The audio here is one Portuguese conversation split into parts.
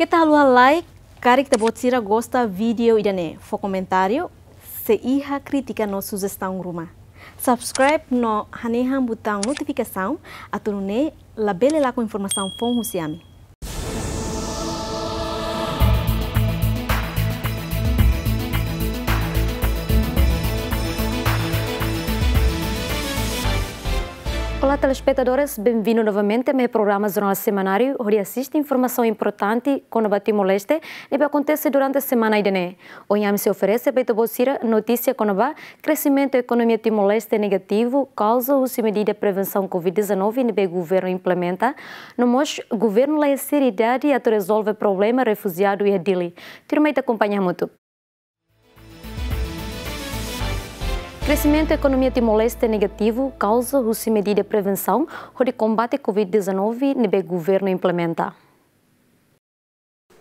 Kita lalu like, kita buat sira gosta video idane. E fo komentario, se iha kritika no sugestão rumah. Subscribe no butang notifikasi atau atunne labele laku informasi informação fom husiami. telespectadores, bem-vindo novamente ao meu programa Jornal Semanário, onde assiste informação importante quando batimos leste e que acontece durante a semana e dené. Hoje se oferece para você notícia quando o crescimento da economia timor-leste negativo causa ou se medida de prevenção Covid-19 que o governo implementa. No mos, o governo lá é seriedade a resolve o problema refugiado e adili. me acompanhamos muito. crescimento da economia timor é negativo causa os medida de prevenção ou de combate à Covid-19 o governo implementa.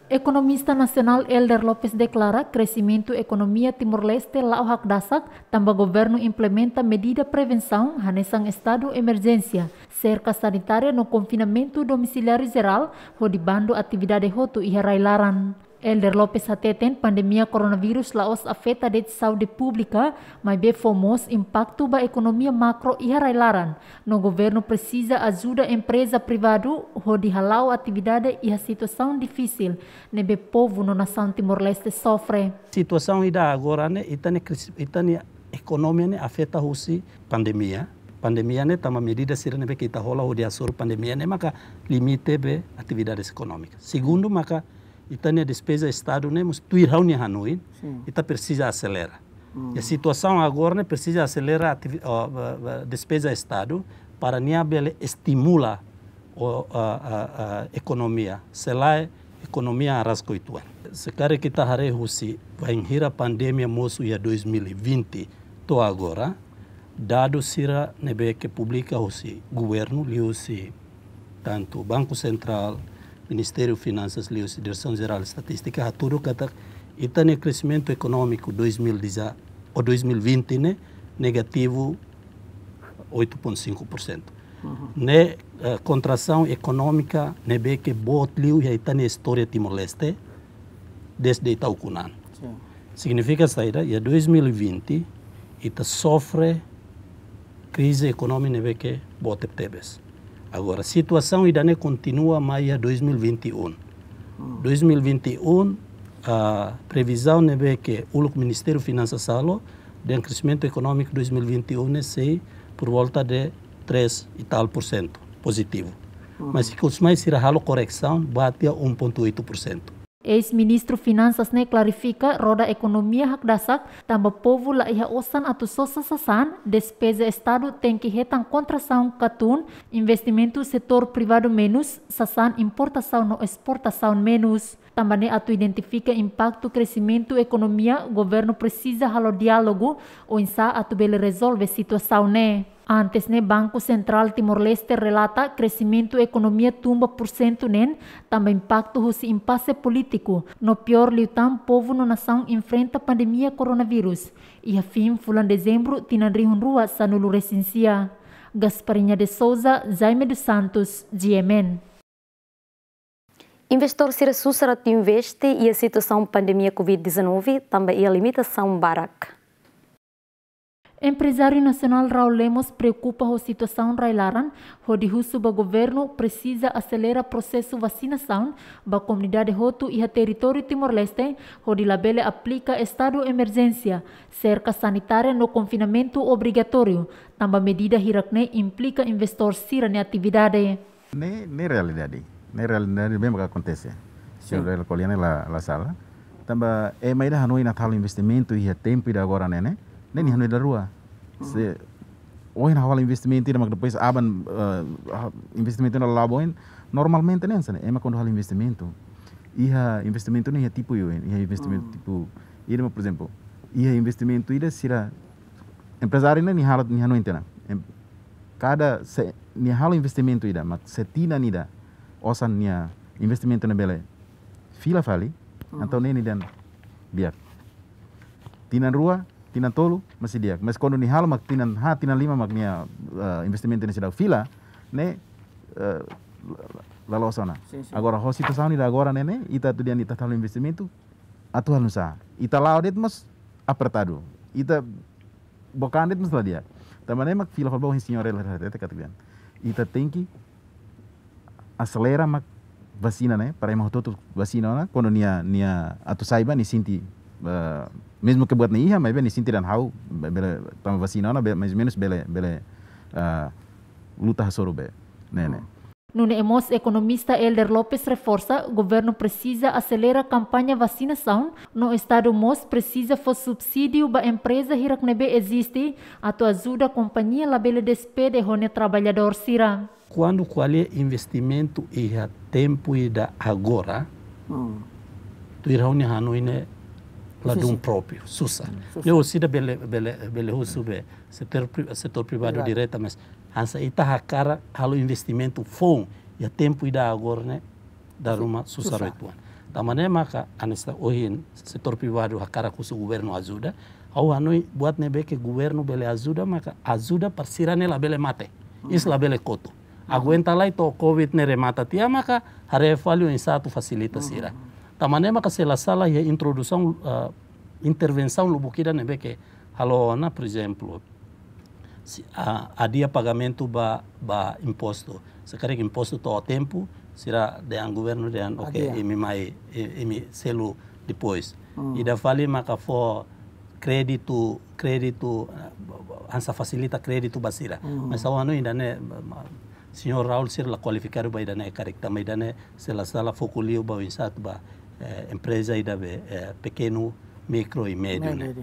Economista nacional Elder Lopes declara crescimento economia Timor-Leste lau hak dasak tambah governo implementa medida prevenção hanesang estado emergência, cerca sanitária no confinamento domiciliar geral ou de bando atividade roto e railaran. Elder Lopes ateten pandemia coronavírus Laos afeta de saúde pública, mas bem fomos impacto ba economia macro e railaran. No governo precisa ajuda empresa privado, hodi halau atividade e a situação difícil. Nebe povo no nação Timor-Leste sofre. Situação ida agora né, itane, itane economia né, afeta husi pandemia. Pandemia né, tama medida sira nebe kita rola hodi asur pandemia né, maka limite be atividades econômicas. Segundo, maka né? Eh? Mm. e a despesa do Estado não é muito grande, Hanoi, então precisa acelerar. Hum. A situação agora né, precisa acelerar a, despesa do Estado para não estimular a, economia. Se lá é economia arrascoituan. Se quer que está a Rússia vai enrir a pandemia moço ia 2020, to agora, dado sira que publica o governo, liu tanto Banco Central, Ministério de Finanças, Lios, Direção Geral de Estatística, a tudo que está, tá no crescimento econômico 2010, ou 2020, né? negativo 8,5%. Uhum. Ne né? contração econômica, né, bem que botliu já está na história Timor-Leste, desde Itaú Cunan. Sim. Significa saída, em 2020, está sofre crise econômica, né, bem que bote Agora, a situação ainda não continua mais a 2021. 2021, a previsão é que o Ministério da Finanças salo de um crescimento econômico 2021 né, sei, por volta de 3 e tal por cento positivo. Uhum. Mas se os mais se correção, bate a 1,8%. Ex-ministro Finanças ne clarifica roda economia hak dasak tambah povo la iha osan atu sosa sasan despesa estado tem que retan contração catun investimento setor privado menos sasan importação no exportação menos também atu identifica impacto crescimento economia governo precisa halo diálogo onsa atu bele resolve situação ne Antes, né, Banco Central Timor-Leste relata crescimento da economia tumba por cento nen, também impacto do impasse político. No pior, o povo na nação enfrenta a pandemia coronavírus. E a fim, fulan dezembro, tinanrihun rua sanulu recensia. Gasparinha de Souza, Jaime dos Santos, GMN. Investor Sira Sussara investe e a situação pandemia Covid-19 também a limitação Barak. Empresário nacional Raul Lemos preocupa com a situação Railaran, onde o governo precisa acelerar o processo de vacinação da comunidade Roto e a território Timor-Leste, onde bele aplica estado de emergência, cerca sanitária no confinamento obrigatório. Também medida Hirakne implica investor Sira na atividade. Nem é realidade, nem realidade mesmo que acontece. Se eu recolher na sala, também é mais da Hanoi Natal investimento e a tempo e agora, né? né? لن darua. Se oin وين حوالي investimento mas depois aban uh, investimento na laboin normalmente nen sana Ema mas quando fala investimento ia investimento nem é tipu eu ia investimento uhum. tipo ma, por exemplo ia ida sira empresari nen ni hala ni não entende Kada se ni hala investimento ia mas se tina nida osan nia investimento na bele. fila fali mm. Antau nen ni dan biar tina rua tinan tolu masih dia mas kondo ni hal mak tinan ha tinan lima maknya uh, eh, eh, investment ini sedang villa ne uh, eh, sana agora hos sana sana da agora nene ita tu dia ita tahu investment itu, atuh nusa ita laudet mas apertado ita bokandet mas lah dia também mak villa kalau hol bawah senhora la dia katakan ita tinggi, aselera mak vacina né para imar todo vacina na nia nia atu saiba ni sinti uh, Mesmo que buat na iha, mas sintiran hau, bela tama vacinana, mais menos bela bela uh, luta soro be, né, né. Nuno Emos, economista Elder Lopes, reforça governo precisa acelerar campanha vacinação. No estado Mos, precisa for subsídio para empresa empresa Hiraknebe existe, a tua ajuda a companhia labele despede onde trabalhador sira. Quando qual é investimento e a tempo e da agora, hum. tu irá onde la de próprio, SUSA. Hum. Eu aussi da bele bele bele sube hum. setor privado direto, mas ansa ita tá a cara halo investimento fom e a tempo ida agora né dar uma SUSA retuan. Da maneira maka anesta hoje setor privado a cara com o governo ajuda, ao ano buat nebe que governo bele ajuda maka ajuda para sirane la bele mate, hum. isso isla bele coto. Aguenta lá e to covid ne remata tia maka harefalio insato facilita sira. Tamanema que kasela sala ya introdução, eh, a intervenção lubukida nebe beke halona, por exemplo, a, a dia pagamento ba, ba imposto. Se quer que imposto to tempo, sih de um governo de oke ok, e me mai, e, me selo depois. Hum. E da kredit maca for crédito, crédito, ansa facilita crédito basira. Hum. Mas ao ano ainda né, senhor Raul ser la qualificado ba idane né, caricta, mas ainda se la sala ba wisat ba é, empresa ainda é, eh, pequeno, micro e médio. Né?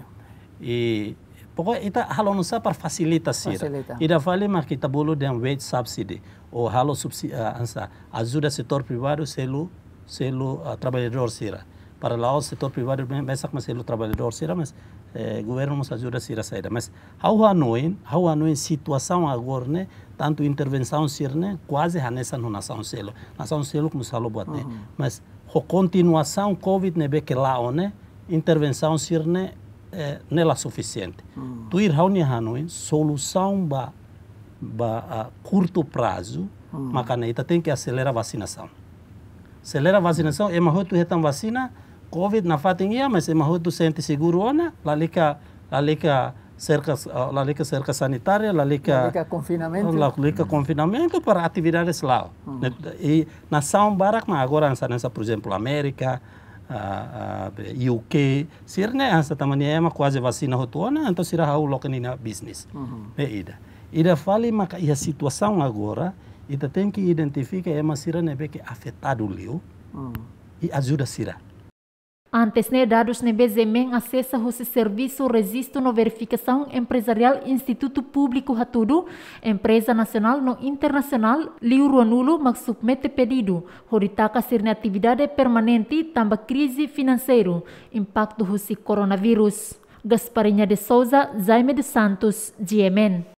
E porque ita halo não sabe para facilita se ida vale mas que tabulo de um wage subsidy ou halo eh, ansa ajuda setor privado selo selo uh, trabalhador sira para lá o setor privado mesak mas selo trabalhador sira mas eh, governo nos ajuda sira saída mas how anoin how anoin situação agora né tanto intervenção sir né quase hanessa no nação selo nação selo como salo boate né? uhum. mas ho continuação covid nebe que lá né intervenção sirne eh, nela suficiente hum. tu ir hauni hanoi solução ba ba a curto prazo hum. makana tem que acelerar a vacinação acelera a vacinação é mais tu retam vacina covid na fatinha mas é mais tu sente seguro ona lalica lalica cercas, la liga cerca sanitária, la liga, la liga confinamento, la liga confinamento para atividades lá. Uhum. E na São Barak, mas agora nessa, por exemplo, América, a, a UK, se né, essa também é uma quase vacina rotona, então será o local na business. Uhum. É ida. Ida fale mas a situação agora, ida tem que identificar é uma sira né que afetado leu uhum. e ajuda sira. Antes né, dados nem bezemen acessa o serviço registro no verificação empresarial Instituto Público Hatudu, empresa nacional no internacional, liuro anulo mas submete pedido, horitaka sirne atividade permanente tamba crise financeiro, impacto do coronavírus. Gasparinha de Souza, Jaime de Santos, GMN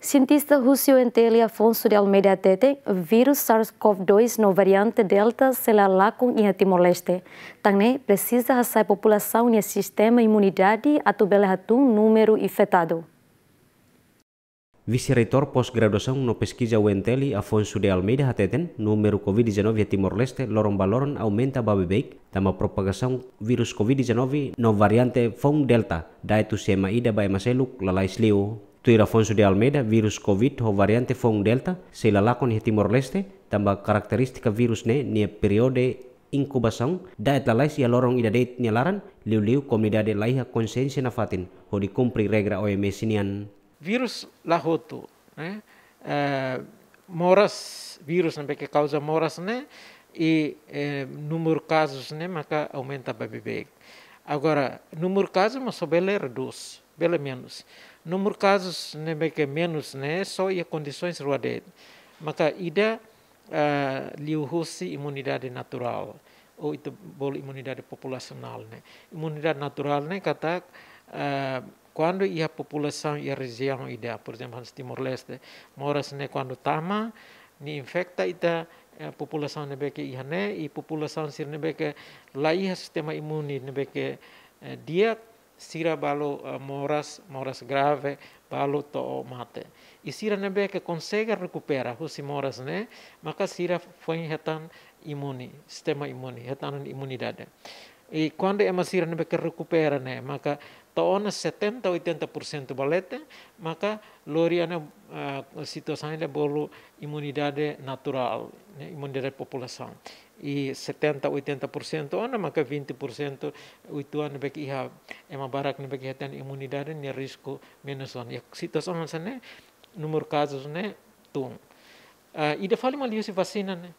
cientista Rússio entelia Afonso de Almeida Tete, vírus SARS-CoV-2 no variante Delta se lalacam em Timor-Leste. Também precisa a população e sistema imunidade a tubelhatun número infectado. Vice-reitor pós-graduação no pesquisa UNTELI Afonso de Almeida Hateten, número COVID-19 Timor-Leste, loron baloron aumenta babebeik, tama propagação vírus COVID-19 no variante Fong Delta, da itu sema ida ba emaseluk lalai sliu. Tuy Afonso de Almeida, vírus COVID ou variante Fong Delta, se com he Timor-Leste, tambah característica vírus ne ne periode incubação, da etlalais ia lorong ida deit nialaran liu-liu comunidade laiha consciência na fatin ho de cumprir regra OMS nian. Vírus lahoto, né? Uh, moras vírus né? ke causa moras né e eh, número casos né maka aumenta bem bem. Agora, número casos mas só bela reduz, bela menos. nomor kasus nebeke minus ne so ia condições ruade. Maka ida uh, ah, liuhusi imunidade natural oh itu bol imunidade populasional ne Imunidade natural ne kata uh, quando ia e população ia e região ida, e por exemplo, Timor-Leste, moras ne quando tama ni infecta ita eh, população nebeke ne, i população sir nebeke laiha sistema imuni nebeke dia sira balo uh, moras, moras grave, balo to mate. i sira nebe ke consegue husi moras ne, maka sira foi hetan imuni sistema imuni hetan imunidade. i quando é sira nebe ke recupera ne, maka ona 70 80% balete, maka loriana uh, eh, situasi bolu imunidade natural, ne, imunidade população i 70, 80% ona maka 20% itu ana bek iha ema barak ne bek ten imunidade ni risco menos on. Ya situação sana número kasus ne tung Uh, ah, e de fala mal use vacina né.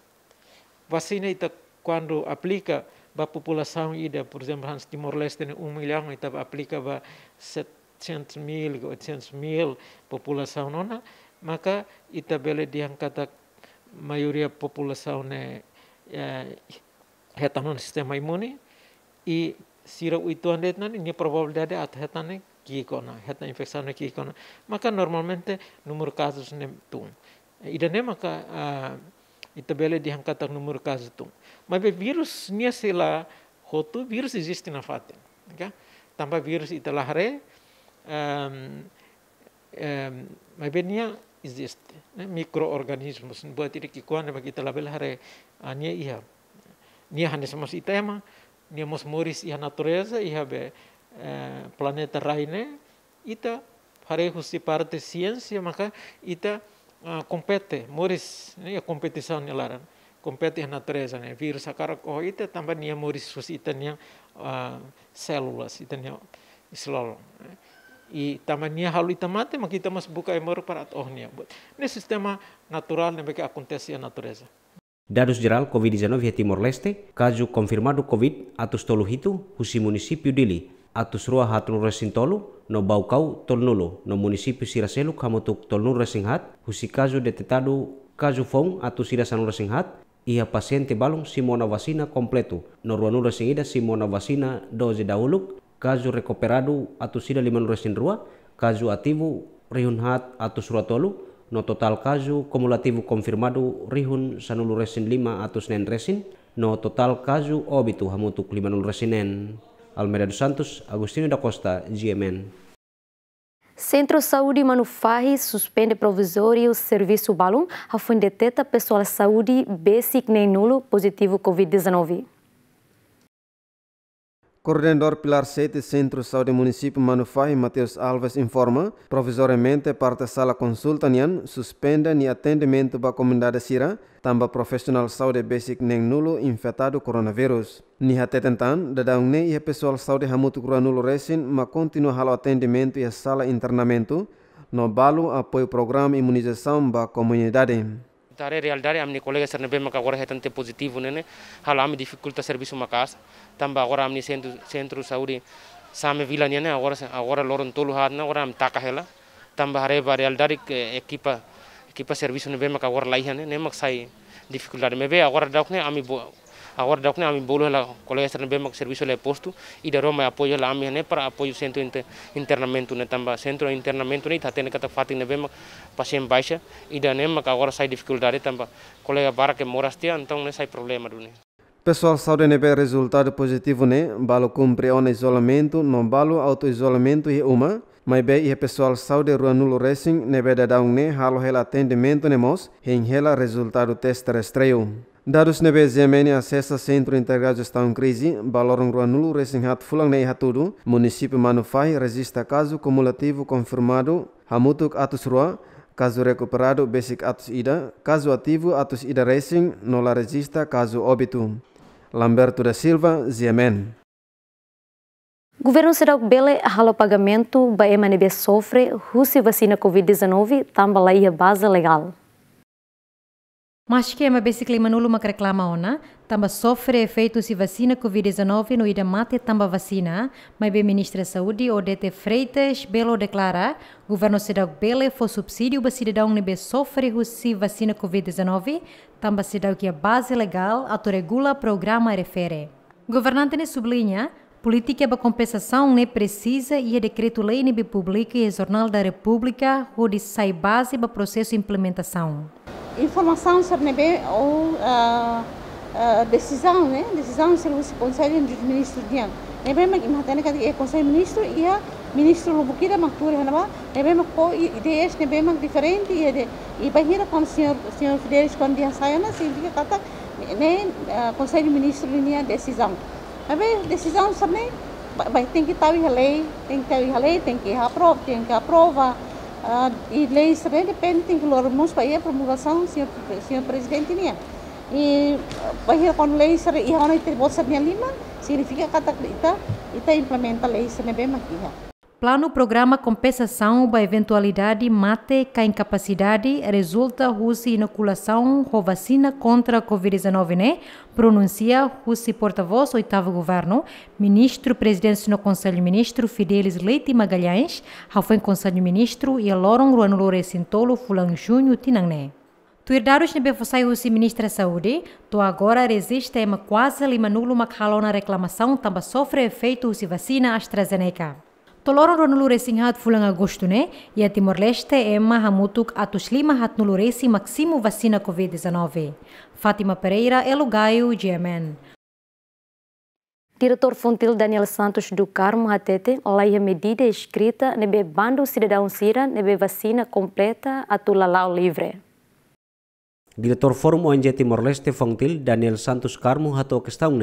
Vacina ita e quando aplica ba populasaun ida, e por exemplo, Hans Timor Leste ne 1 um milhão ita e aplica ba 700 mil, 800 mil populasaun nona maka ita bele diangkata mayoria população ne Eh, eh, uh, hetan non sistema imuni i siro uituan det nan ni probabilidade at hetan ne ki kona hetan infeksan ne ki kona maka normalmente numur kasus ne tun eh, ida ne maka uh, ita bele di hangkata numur kasus tun ma be virus ni sila hotu virus existe na fatin okay? tanpa virus ita lahare um, um, ma be existe eh, ne buat tidak kikuan, kikuana bagi label hare ania ah, iha nia sama si itema nia mos moris iha natureza iha be eh, planeta raine ita hare husi parte ciência ya, maka ita ah, kompete, compete moris ne a ya, competição laran compete iha natureza ne virus akar ko oh, ita tambah nia ya, moris husi ita nia uh, ah, selulas ita nia slolong I tamania halu tamate ma kita mas buka emor para at ohnia ne sistema natural ne beke acontece natureza Dados geral COVID-19 di Timor Leste, kaju konfirmadu COVID atus tolu hitu husi munisipiu Dili, atus rua hatun resin tolu, no baukau tol tolnulu no munisipiu Siraselu kamutuk tol resin hat, husi kaju detetadu kaju fong atus Sirasanu resin hat, ia pasien balung simona vasina kompletu no resin ida simona vasina doze dauluk, caso recuperado atu sida lima nuresin rua kazu ativu rihun hat no total caso cumulativo confirmado rihun sanulu resin lima atus resin no total caso obitu hamutuk lima resinen Almeida dos Santos, Agostinho da Costa, GMN. Centro Saúde Manufarri suspende provisório o serviço Balum, a fundeteta pessoal saúde B-SIC nulo positivo Covid-19. Coordenador Pilar 7, Centro Saúde Município e Matheus Alves informa, provisoriamente parte sala consulta nian, suspenda atendimento ba comunidade sira, tamba profissional saúde basic neng nulo infectado coronavírus. Ni hate tentan, dadang ne ia pessoal saúde hamutu kura nulo resin, mas continua halo atendimento a sala internamento, no balo apoio programa imunização ba comunidade. Tare realidade, minha colega serne bem maka agora retante positivo nene, halo ami dificulta serviço uma casa. tamba agora amni centro centro sauri same vilania ne agora agora loron tolu hatna agora am takahela tamba hare bare aldarik ekipa ekipa service ne bemak agora laihane mak sai difficulty mebe agora dakne ami agora dakne ami bolo la colega ne bemak servicio le postu i roma apoyo la ami ne para apoyo centro internamento ne tamba centro internamento ne thatene kata fatin ne bemak pasien baisha i de nemak agora sai difficulty tamba colega bara ke morastia antong ne sai problema dune Pessoal SaudNB resultado positivo né, balo cumpre o isolamento, não balo auto-isolamento e uma, mas bem e pessoal saúde rua nulo racing nebe da down né, halo rela atendimento né mos, em rela resultado teste restreio. Dados nebe zemene acessa centro integrado está em crise, balorong rua nulo racing hat fulang né hatudo, município Manufai resista caso cumulativo confirmado, hamutuk atos rua, caso recuperado basic atos ida, caso ativo atos ida racing, nola resista caso óbito. Lamberto da Silva, Ziemen. Governo será o Bele rala pagamento, Baema Nebe sofre, Rússia vacina Covid-19, também é a base legal. Mas esquema besse clima nulu uma reclama ona, também sofre efeitos de vacina Covid-19 no ida mate também vacina, mas bem ministra saúde Odete Freitas belo declara, governo cidade bele for subsídio ba cidadão nebe sofre se vacina Covid-19, tamba cidade que a base legal autoregula programa refere. Governante ne sublinha, Política para compensação não precisa e é decreto-lei não publica e é jornal da República onde sai base para processo de implementação informação sobre ou uh, uh, decisão, né? Decisão sobre o conselho de ministro dia. Nebe mak imhatane kadi de conselho ministro o ministro lubukira mak tur hanaba nebe né? mak ko ideias é mak diferente e de e bahira com senhor senhor Fidelis quando dia saia na significa kata tá, né ah, conselho de ministro linha decisão. Nebe decisão sobre vai tem que estar a lei, tem que estar a lei, tem que aprovar, tem que aprovar Uh, y le Israel depende que lo haremos para promulgação, senhor, senhor presidente, né? E para com lei Israel, e agora tem bolsa minha lima, significa que ita ita implementa lei Israel bem aqui, Plano programa compensação para eventualidade mate que a incapacidade resulta russa inoculação com vacina contra a Covid-19, né? Pronuncia russa porta-voz, oitavo governo, ministro presidente no Conselho Ministro, Fidelis Leite Magalhães, Rafael Conselho Ministro e Loron Ruano Lore Sintolo, Fulan Júnior Tinangné. Tuirdaros nebe o ministro ministra saúde, to agora resiste a quase lima nulo uma reclamação tamba sofre efeito usi vacina AstraZeneca. Toloro ronulu racing hat fulang agostune, ya e a Timor-Leste Emma Hamutuk atus hat nulu racing maximo vacina Covid-19. Fatima Pereira é Lugaio, GMN. Diretor Funtil Daniel Santos do Carmo Hatete, olha a medida escrita nebe bando cidadão sira nebe vacina completa atulalau livre. Diretor Forum ONG Timor-Leste Funtil Daniel Santos Carmo hatou questão,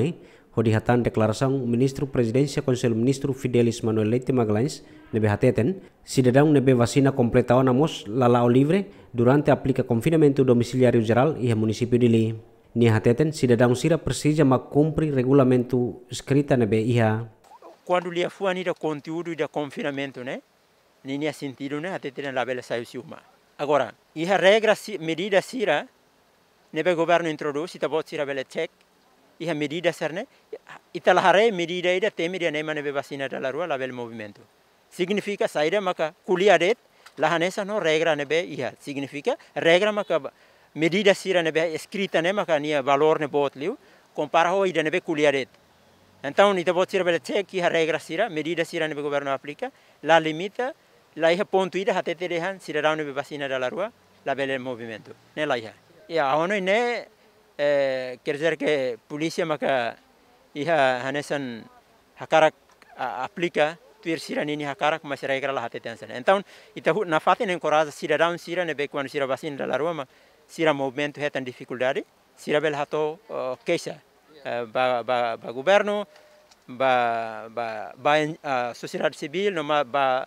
hodi dihatan deklarasang Ministru Presidensia conselho Ministru Fidelis Manuel Leite Magalhães nebe hateten cidadão nebe vasina completa namos lala Olivre livre durante aplika confinamento domiciliario geral iha munisipio Dili Ni Nia hateten cidadão sira persija ma kumpri regulamento skrita nebe iha. Quando fua afuani do conteúdo da confinamento, ni Nia sentido, ne Hateten la bela saiu siuma. Agora, iha regra medida sira nebe governo introduci, tá bot sira bela cek, iha medida serne itala hare medida ida temida nemane bebasina rua label movimento significa saira maka kulia det lahanesa no regra nebe iha significa regra maka medida sira nebe escrita ne maka nia valor ne botliu compara ho ida nebe kulia det então ita bot sira bele cek iha regra sira medida sira nebe governo aplica la limita la iha pontu ida hatete dehan sira raune bebasina rua label movimento ne la iha ya ono ne kerjerke polisia maka iha hanesan hakarak aplika tuir sira nini hakarak masirai kala hate tensan então itahu nafatin encoraja sira down sira ne bekwan sira basin da laroma sira movimento hetan dificuldade sira bel hato keisa oh, ba eh, ba ba governo ba ba ba sociedade civil numa ba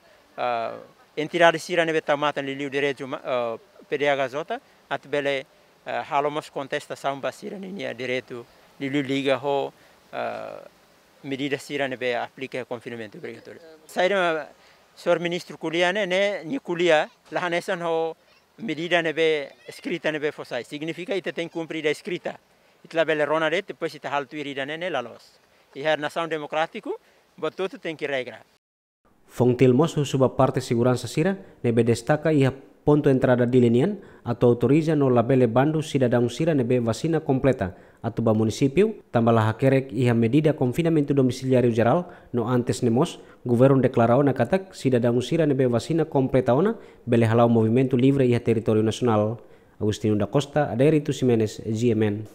entidade sira ne betamatan liliu direito oh, PDH zota at bele uh, eh, halamos contestação basira ninia diretu lilu liga ho uh, medida sira nebe aplica confinamento obrigatório saíram senhor ministro Kuliane nyukulia, ni Kulia lahanesan ho medida nebe escrita nebe fosai significa ite tem skrita. a escrita itla bele ronare depois ite haltu iridane ne lalos e her nação democrático botuto tem que regra Fontilmos suba parte segurança sira be destaka ia ponto entrada de Lenian atau autoriza no labele bandu sida daungsira nebe vacina completa atau ba município tambala hakerek iha medida confinamento domiciliário geral no antes nemos governo declarou na katak sida daungsira nebe vacina completa ona bele halau movimento livre iha território nacional Agostinho da Costa, Adérito Simenes, GMN.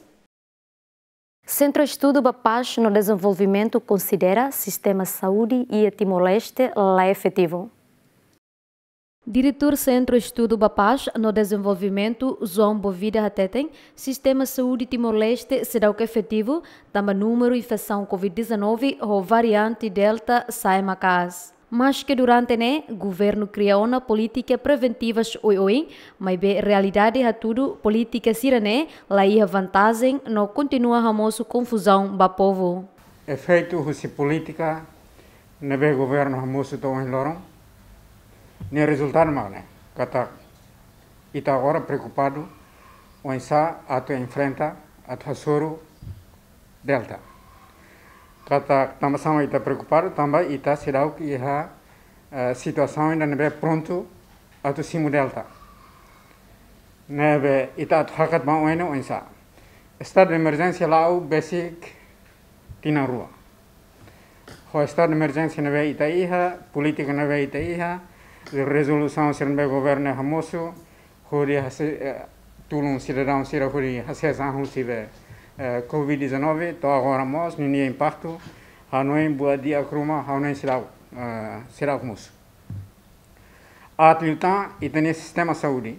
Centro Estudo da Paz no Desenvolvimento considera sistema saúde e Timor-Leste lá efetivo. Diretor Centro Estudo Bapaz no Desenvolvimento, João Bovida Hateten, Sistema Saúde Timor-Leste será o que é efetivo, também número infecção Covid-19 ou variante Delta sai Macas. Mas que durante né, governo criou uma política preventivas oi oi, mas a realidade é tudo política sirene, né? lá ia vantagem, não continua moço confusão ba povo. Efeito se política, nebe é governo moço tão em lorong, nem resultado magna né? kata ita tá agora preocupado em sa ato enfrenta ato suru delta kata tamasama ita tá preocupado também ita tá, será que é a situação ainda não é pronto ato simo delta neve ita ato hakat ma oeno em estado de emergência lá o basic tina rua ho estado de emergência neve ita iha política neve ita iha resolução meu governo hamosu é huri eh, tulum cidadão sira huri hasezan sibe eh, covid-19 to agora mos nini impacto não é boa dia, hanoin buadia kruma hanoin sira eh, sira hamosu atlutan itani sistema saúde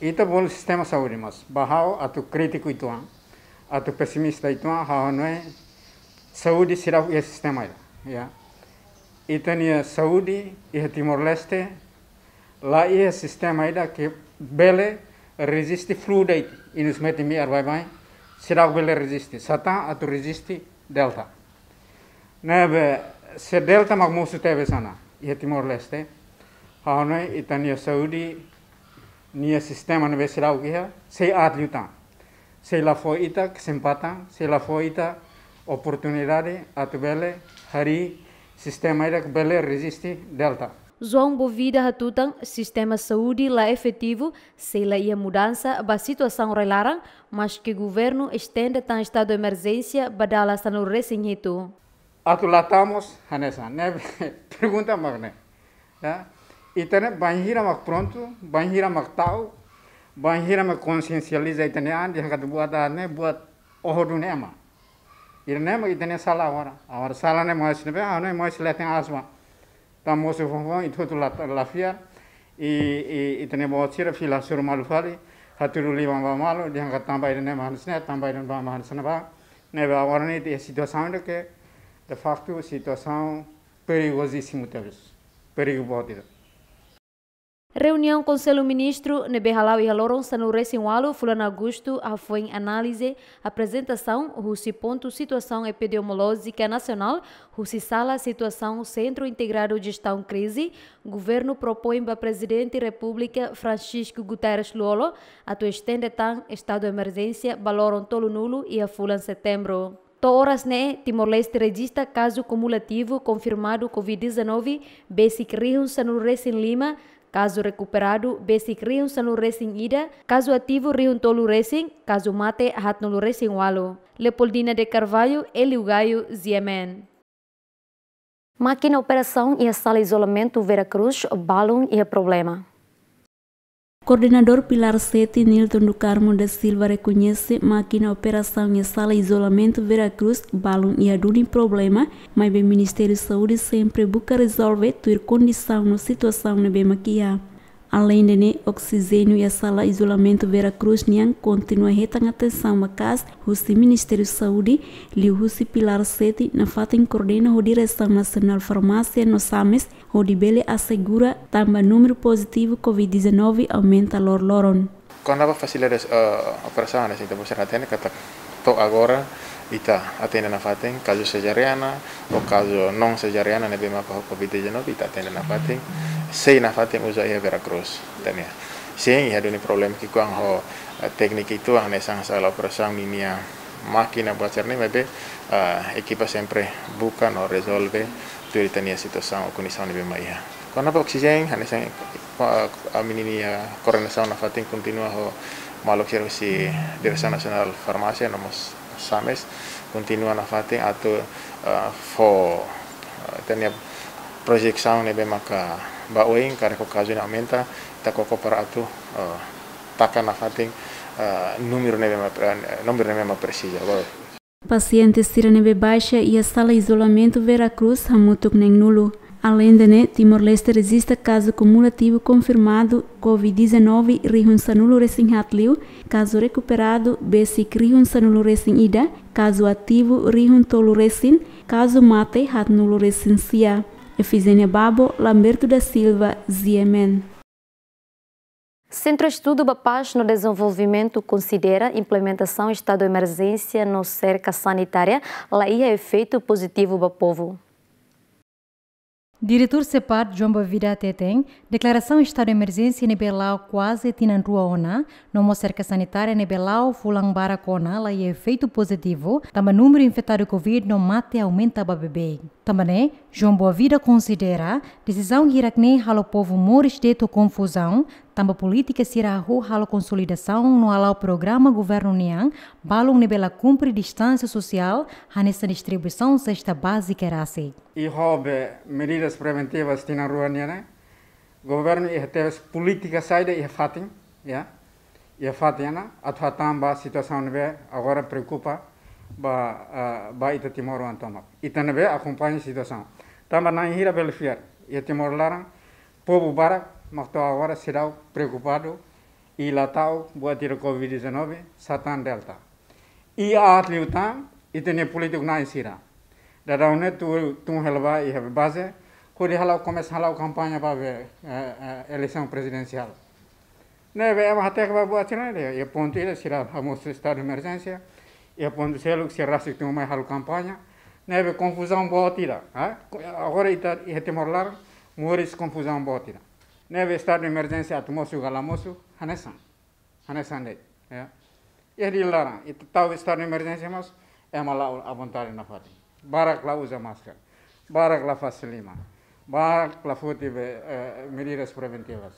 ita bol sistema saúde mas bahau atu crítico ituan atu pessimista ituan hanoin saúde sira sistema ya yeah. Itania Saudi, ia Timor Leste, la ia sistem ida ke bele resisti flu fluida inus meti mi arwai mai, sirau bele resisti, sata atau resisti delta. Nebe se delta mak musu tebe sana, ia Timor Leste, haonoi Itania Saudi, nia sistema nebe sirau kia, sei atliutan. Sei la foita kesempatan, sei la foita oportunidade atau bele hari sistema Bele resiste delta. João Bovida hatutan sistema saúde lá efetivo, sei lá ia mudança ba situação relarang, mas que governo estende tan estado de emergência badala sanu resinhito. Atulatamos hanesa, né? Pergunta magne. Tá? Itane banhira mak pronto, banhira mak tau, banhira mak consciencializa itane andi né, buat ane buat ohodunema. irne ma itene sala wara, awar sala ne moes nebe awne moes leten asma ta mosu fongo itu tu la fia i i itene mo tsira fila sur malu fali haturu li bamba malu dia ngat tamba irne mahansne tamba irne bamba mahansne ba ne ba awara ne te situasaun de ke de facto situasaun perigosi simutabis perigo bodida Reunião Conselho Ministro Nebehalau e Haloron Sanurecinwalo, Fulano Augusto, a foi em análise, apresentação, Russi Ponto, Situação Epidemiológica Nacional, Russi Sala, Situação Centro Integrado de Gestão Crise, Governo propõe para Presidente República Francisco Guterres Luolo, a tua estende tan, Estado de Emergência, Baloron Tolo Nulo e a Fulan Setembro. Toras ne né? Timor-Leste registra caso cumulativo confirmado Covid-19, Bessic Rihun Sanurrecin Lima, caso recuperado basic riun sanu racing ida, caso ativo riun tolu racing, caso mate hat nulu racing walo. Leopoldina de Carvalho, Eliu Ziemen. Máquina operação e a sala isolamento Veracruz, balão e problema. Coordenador Pilar 7, Nilton do Carmo da Silva, reconhece máquina operação e sala isolamento Veracruz, Balum e Aduni problema, mas o Ministério da Saúde sempre busca resolver ter condição na situação na Bemaquia além de ne oxigênio e a sala isolamento Cruz, Nian continua retang atenção a casa o Ministério da Saúde Liu russi pilar Sete, na fata em coordena o direção nacional farmácia no SAMES o Bele assegura também número positivo COVID-19 aumenta lor loron. Quando as facilidades uh, eh, operações, então você não tem que to então, agora ita atendana faten kasus sejariana o kasus non sejariana nebe mapa covid-19 ita atendana faten sei na faten usa ia Veracruz tania sing iha duni problem ki kuang ho eh, teknik itu ang nesang sala operasang minia máquina buat cerne mebe uh, eh, sempre bukan ho resolve tu tania sang okuni sang nebe maia kenapa oksigen hanesang amininia koordinasaun na faten continua ho malo quiero si Dirección nasional farmasi nomos SAMES continua a face atât uh, ah, for ah, tenia projeção nebe maka baoing care cu cazul aumenta ta tá co copara atu uh, taca tá na face uh, ah, número nebe número nebe ma precisa Pacientes tiranebe baixa e a sala isolamento Veracruz hamutuk neng Além de né, Timor-Leste registra caso cumulativo confirmado COVID-19 rihun sanulu resin hatliu, caso recuperado besik rihun sanulu resin ida, caso ativo rihun tolu resin, caso mate hatnulu resin sia. Efizenia Babo, Lamberto da Silva, Ziemen. Centro Estudo Bapaz no Desenvolvimento considera implementação estado de emergência no cerca sanitária, lá ia efeito positivo para o povo. Diretor Separ João Bavira Teten, declaração de estado de emergência em Belau quase tinan rua ona, numa cerca sanitária em Belau fulambara kona la e efeito positivo, também número infectado de covid não mate aumenta para bebê. Também João Boavida considera decisão que Irakne halo povo morre de confusão, Tambah política sirahu halo consolidação no alau programa governo niang balong nebela cumpre distância social hanessa distribuição cesta básica rasi. Assim. E houve medidas preventivas tina rua né? Governo e teve política saída e fatim, já. E fatim, né? Atfatam ba situação nebe agora preocupa ba ba ita Timor Antoma. Ita nebe acompanha situação. Tamba na hira belfiar e Timor Laran povo barak mas agora será preocupado e lá está o Covid-19, Satan Delta. E a atleta, e tem político na insira. Da daune tu tu helva e have base, quando ela começa a campanha para ver eh, eh, eleição presidencial. Né, é uma até que vai boa tirar ele, né, e ponto ele né, será a mostra estado de emergência, e ponto se ele será que tem uma campanha, né, confusão boa tira, ah? agora está e tá, tem morlar, morre-se confusão boa tira. neve start emergency at Mosu galamosu hanesan hanesan de ya ya di larang itu tahu estado de emergência mas é nafati. abontari na fati barak la usa máscara barak la facilima barak la eh, eh, preventivas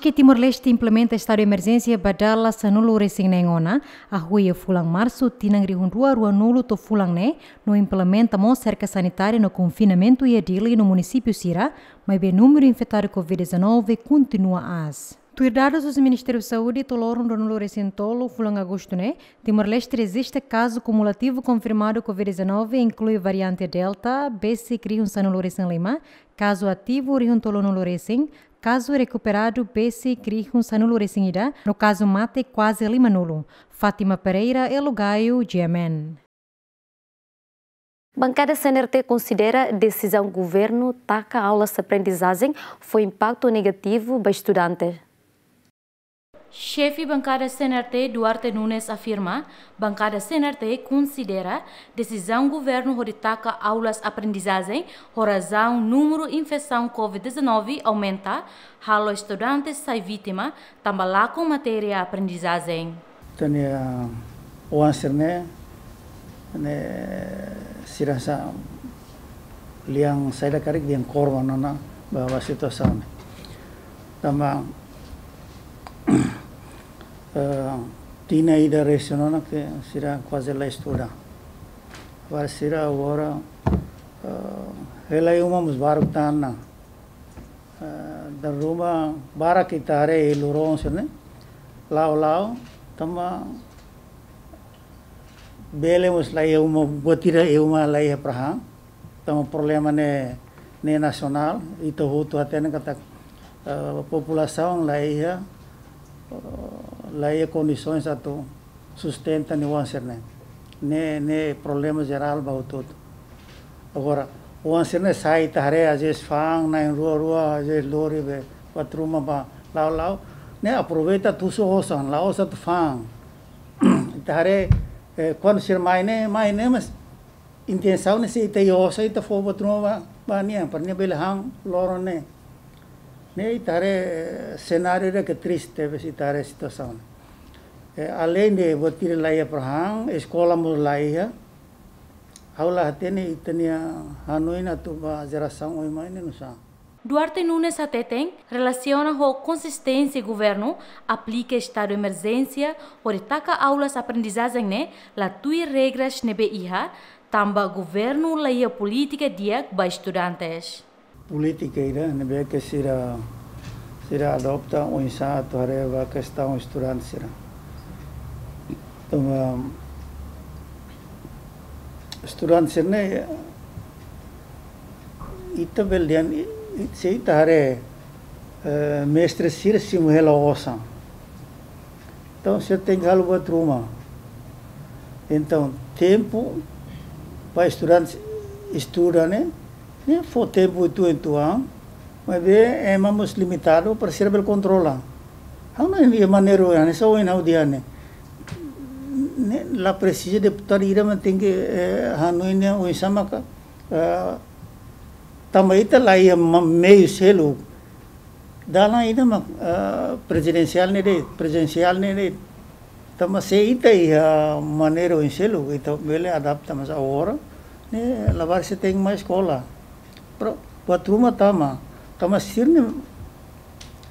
que Timor Leste implementa estado de emergência badala sanulo resignengona, a rua é fulang março tinang rihun rua rua nulo to fulang ne, né. no implementa mo cerca sanitária no confinamento e adili no município Sira, mas o número infectado Covid-19 continua as. Tuirdados do Ministério da Saúde toloram do nulo recentolo fulang agosto ne, né. Timor Leste existe caso cumulativo confirmado Covid-19 inclui variante Delta, BC Crihun sanulo recém lima, caso ativo rihun tolo nulo recém, Caso recuperado PC Krihun Sanulu Resingida, no caso mate quase lima Fátima Pereira é Lugaio, GMN. Bancada CNRT considera decisão governo taca aulas aprendizagem foi impacto negativo para estudantes. Chefe bancária CNRT Duarte Nunes afirma, bancada CNRT considera decisão governo horitaca aulas aprendizagem, razão número infecção COVID-19 aumenta, halo estudantes sai vítima, também com matéria aprendizagem. Tanya uh, o answer né, né sirasa liang saya karik liang korban na bahwa situasi tambah tina ida resionona ke sira kwazela istura. war sira wora eh, helai umam zbaruk tanna eh, daruma bara kitare iluron sene lau lau tama bele musla euma botira euma lai praha tama problema ne ne nasional ito hutu atene kata eh, população lai ya laie condições ato sustenta ne wanser né né ne problema geral ba tot agora o wanser ne sai tare às vezes fang na rua rua às vezes lori be patruma ba lá lau né aproveita tu so hosan lau sa tu fang tare quando eh, ser mais né mais né mas intenção ne se te hosa ita fo patruma ba ba ne par ne bel hang loro ne né, e tare cenário era que triste e tare situação eh, além de botir lá ia para hang escola mo lá ia aula tene itania hanoi na tu ba geração oi mai no sa Duarte Nunes Ateteng relaciona com consistência e governo, aplica estado de emergência, oritaca aulas aprendizagem né, latui regras nebe iha, tamba governo ia política dia ba estudantes politiqueira, na né, que será será adopta o insato areva a questão estudante será. Então, um, ah, estudante será né, ita beldian né, se ita hare ah, mestre sir simuhela osa. Então, se tem que algo truma. Então, tempo para estudante estuda, né? Né? For tempo itu mas é mais limitado para ser bem controlado há uma maneira maneiro só so ina udia ne. Ne la precisa de a ira que tinge hanu ine o isama ka. Tamaita la ia meio selo. lá ainda ma presidencial ne presidencial ne de. Tama se ita ia maneiro inselo ita bele adapta mas agora. lá vai se tem mais escola. Batruma tama. Tama sirne,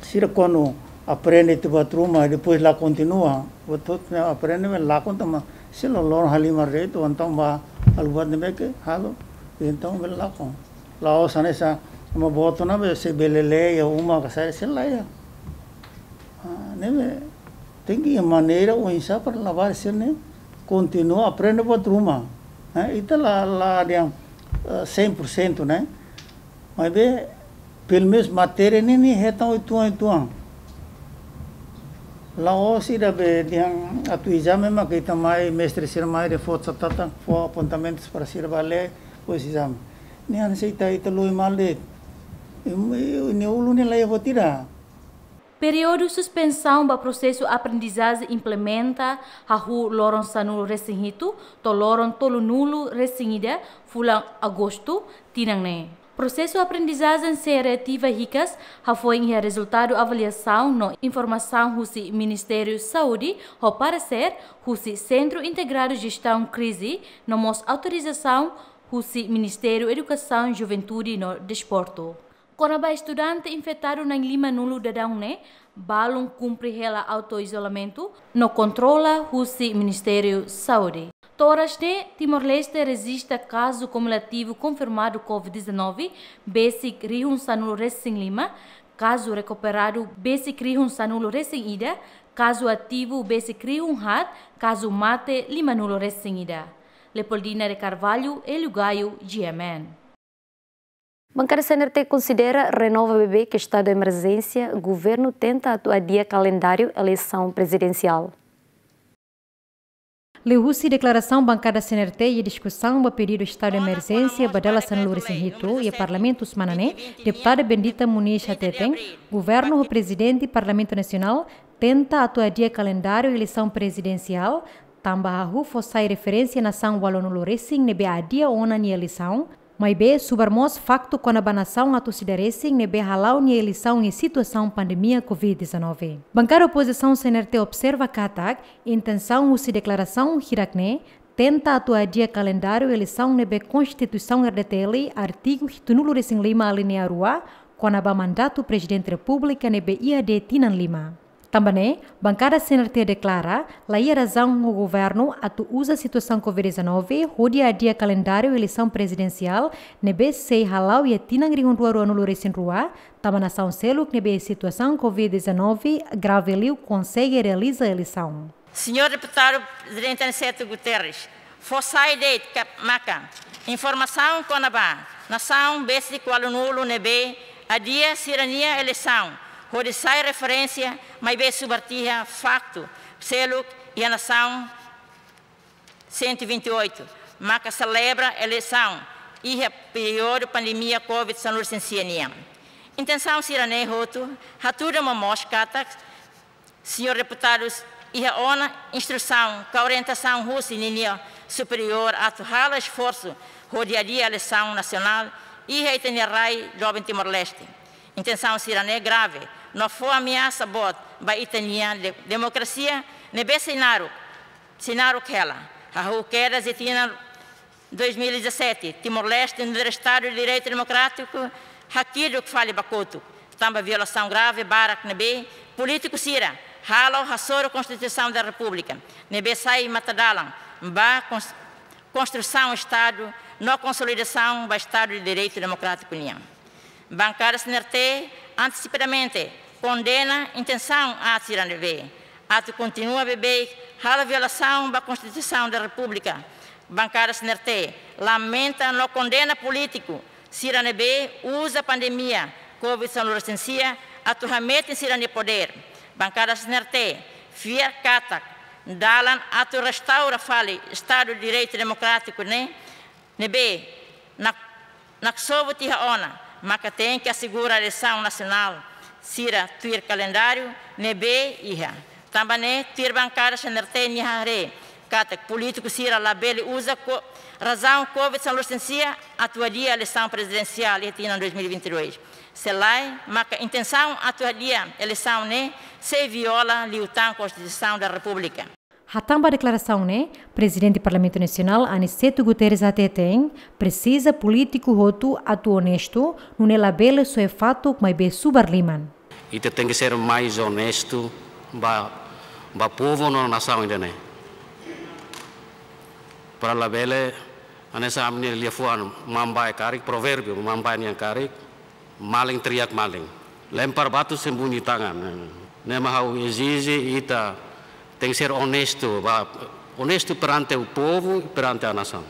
sira quando aprende te batruma, depois lá continua. Batruma né, aprende me lá quando tama. Se lo lor halima reito, então vá albuat ne que halo. Então me lá com. Lá o sanesa, uma bota na be se belele ya uma kasar se lá ya. Ah, Neve, tem que maneira o insa para lavar sirne, continua aprende batruma. Ita né? tá lá lá de 100%, né? Ah, मैं बे पिलमिस मा ni ने नी हेता इतुआ इतुआ lao sira be diang atu izame ma kita mai mestre sira mai de fot satata fo apontamentos para sira vale pues izame ni an seita ita e, e, lui malde ni ulu ni lai hotira Período suspensão ba processo aprendizagem implementa hahu loron sanul resinhito, to loron tolu nulo resinida fulan agosto tinang ne. Processo de aprendizagem seletiva RICAS foi em resultado avaliação no informação do Ministério da Saúde ou parecer do Centro Integrado de Gestão Crise no autorização do Ministério da Educação, Juventude e Desporto. Quando a estudante infectado na Lima Nulo da Daune, Balum cumpre ela auto-isolamento no controla do Ministério da Saúde. Toras de Timor-Leste resiste a caso cumulativo confirmado Covid-19, Basic Rihun Sanul Racing Lima, caso recuperado Basic Rihun Sanul Racing Ida, caso ativo Basic Rihun Hat, caso mate Lima Nulo Racing Ida. Leopoldina de Carvalho, Elio Gaio, GMN. Bancar CNRT considera renova BB que estado de emergência, governo tenta atuar dia calendário eleição presidencial. Lehusi declaração bancada CNRT e discussão a pedir o estado de emergência badela San Lourdes Ritu e parlamento semanané, deputada Bendita Muniz Ateteng, governo, o presidente e parlamento nacional tenta atuar dia calendário eleição presidencial, também tambah hu fossai referência São Walon Lourdes em adia ona na eleição, Maibe subarmos facto que a banação ato se nebe halau ni eleição em situação pandemia Covid-19. Bancar oposição CNRT observa katak, intenção usi declaração hirakne, tenta atuar dia calendário eleição nebe Constituição RDTL, artigo 105 linha rua, quando a mandato presidente república nebe IAD Tinan Lima. Também, bancada CNRT declara é razão o governo atu usa a situação Covid-19 rodia a dia calendário eleição presidencial nebe sei halau e tinang ringun dua ruano rua, tama nação seluk nebe situação Covid-19 grave liu consegue realiza a eleição. Senhor deputado presidente Aniceto Guterres, forçai de maca informação conabá, nação besi qualunulo nebe a dia sirania eleição, sai referência, mas bem subvertia facto, selo e a nação 128. Maca celebra a eleição e a período pandemia Covid-19. Intenção siranei roto, ratura mamos katak, senhor deputados, e a ona instrução com a orientação russa e linha superior a esforço rodearia a eleição nacional e reitenerai jovem Timor-Leste. Intenção siranei grave, no fo ameaça bot ba itanian democracia ne be sinaro sinaro kela a roqueira zetina 2017 Timor Leste no Estado de direito democrático aquilo que fale bacoto também violação grave barak nebe político sira ralo hasoro constituição da república nebe sai matadalan ba construção estado no consolidação do estado de direito democrático união bancada se antecipadamente condena intenção a tirar bebê. Ato continua a bebê, rala violação da Constituição da República. Bancada SNRT lamenta não condena político. Siranebe usa pandemia, Covid são licencia, aturramento em Sirane poder. Bancada SNRT fier cata, dalan ato restaura fale, Estado de Direito Democrático, né? Nebe, na, na sobo tiha ona, mas que tem que assegurar a eleição nacional sira tuir calendário nebe iha. né tuir bancada xenerte re. Cata, político sira labele usa co, razão COVID São Lucencia atuaria eleição presidencial e em 2022. Se lá, maca intenção atuaria eleição né, se viola liutan Constituição da República. Ratamba declaração né, presidente do Parlamento Nacional Aniceto Guterres tem, precisa político roto atu honesto, nune labele so fato que mais be subarliman e tem que ser mais honesto para o povo na nação ainda para a bela ane samni lia fuan mambai karik provérbio mambai niang karik maling teriak maling lempar batu sembunyi tangan nema mahau ezizi ita tem que ser honesto honesto perante o povo perante a nação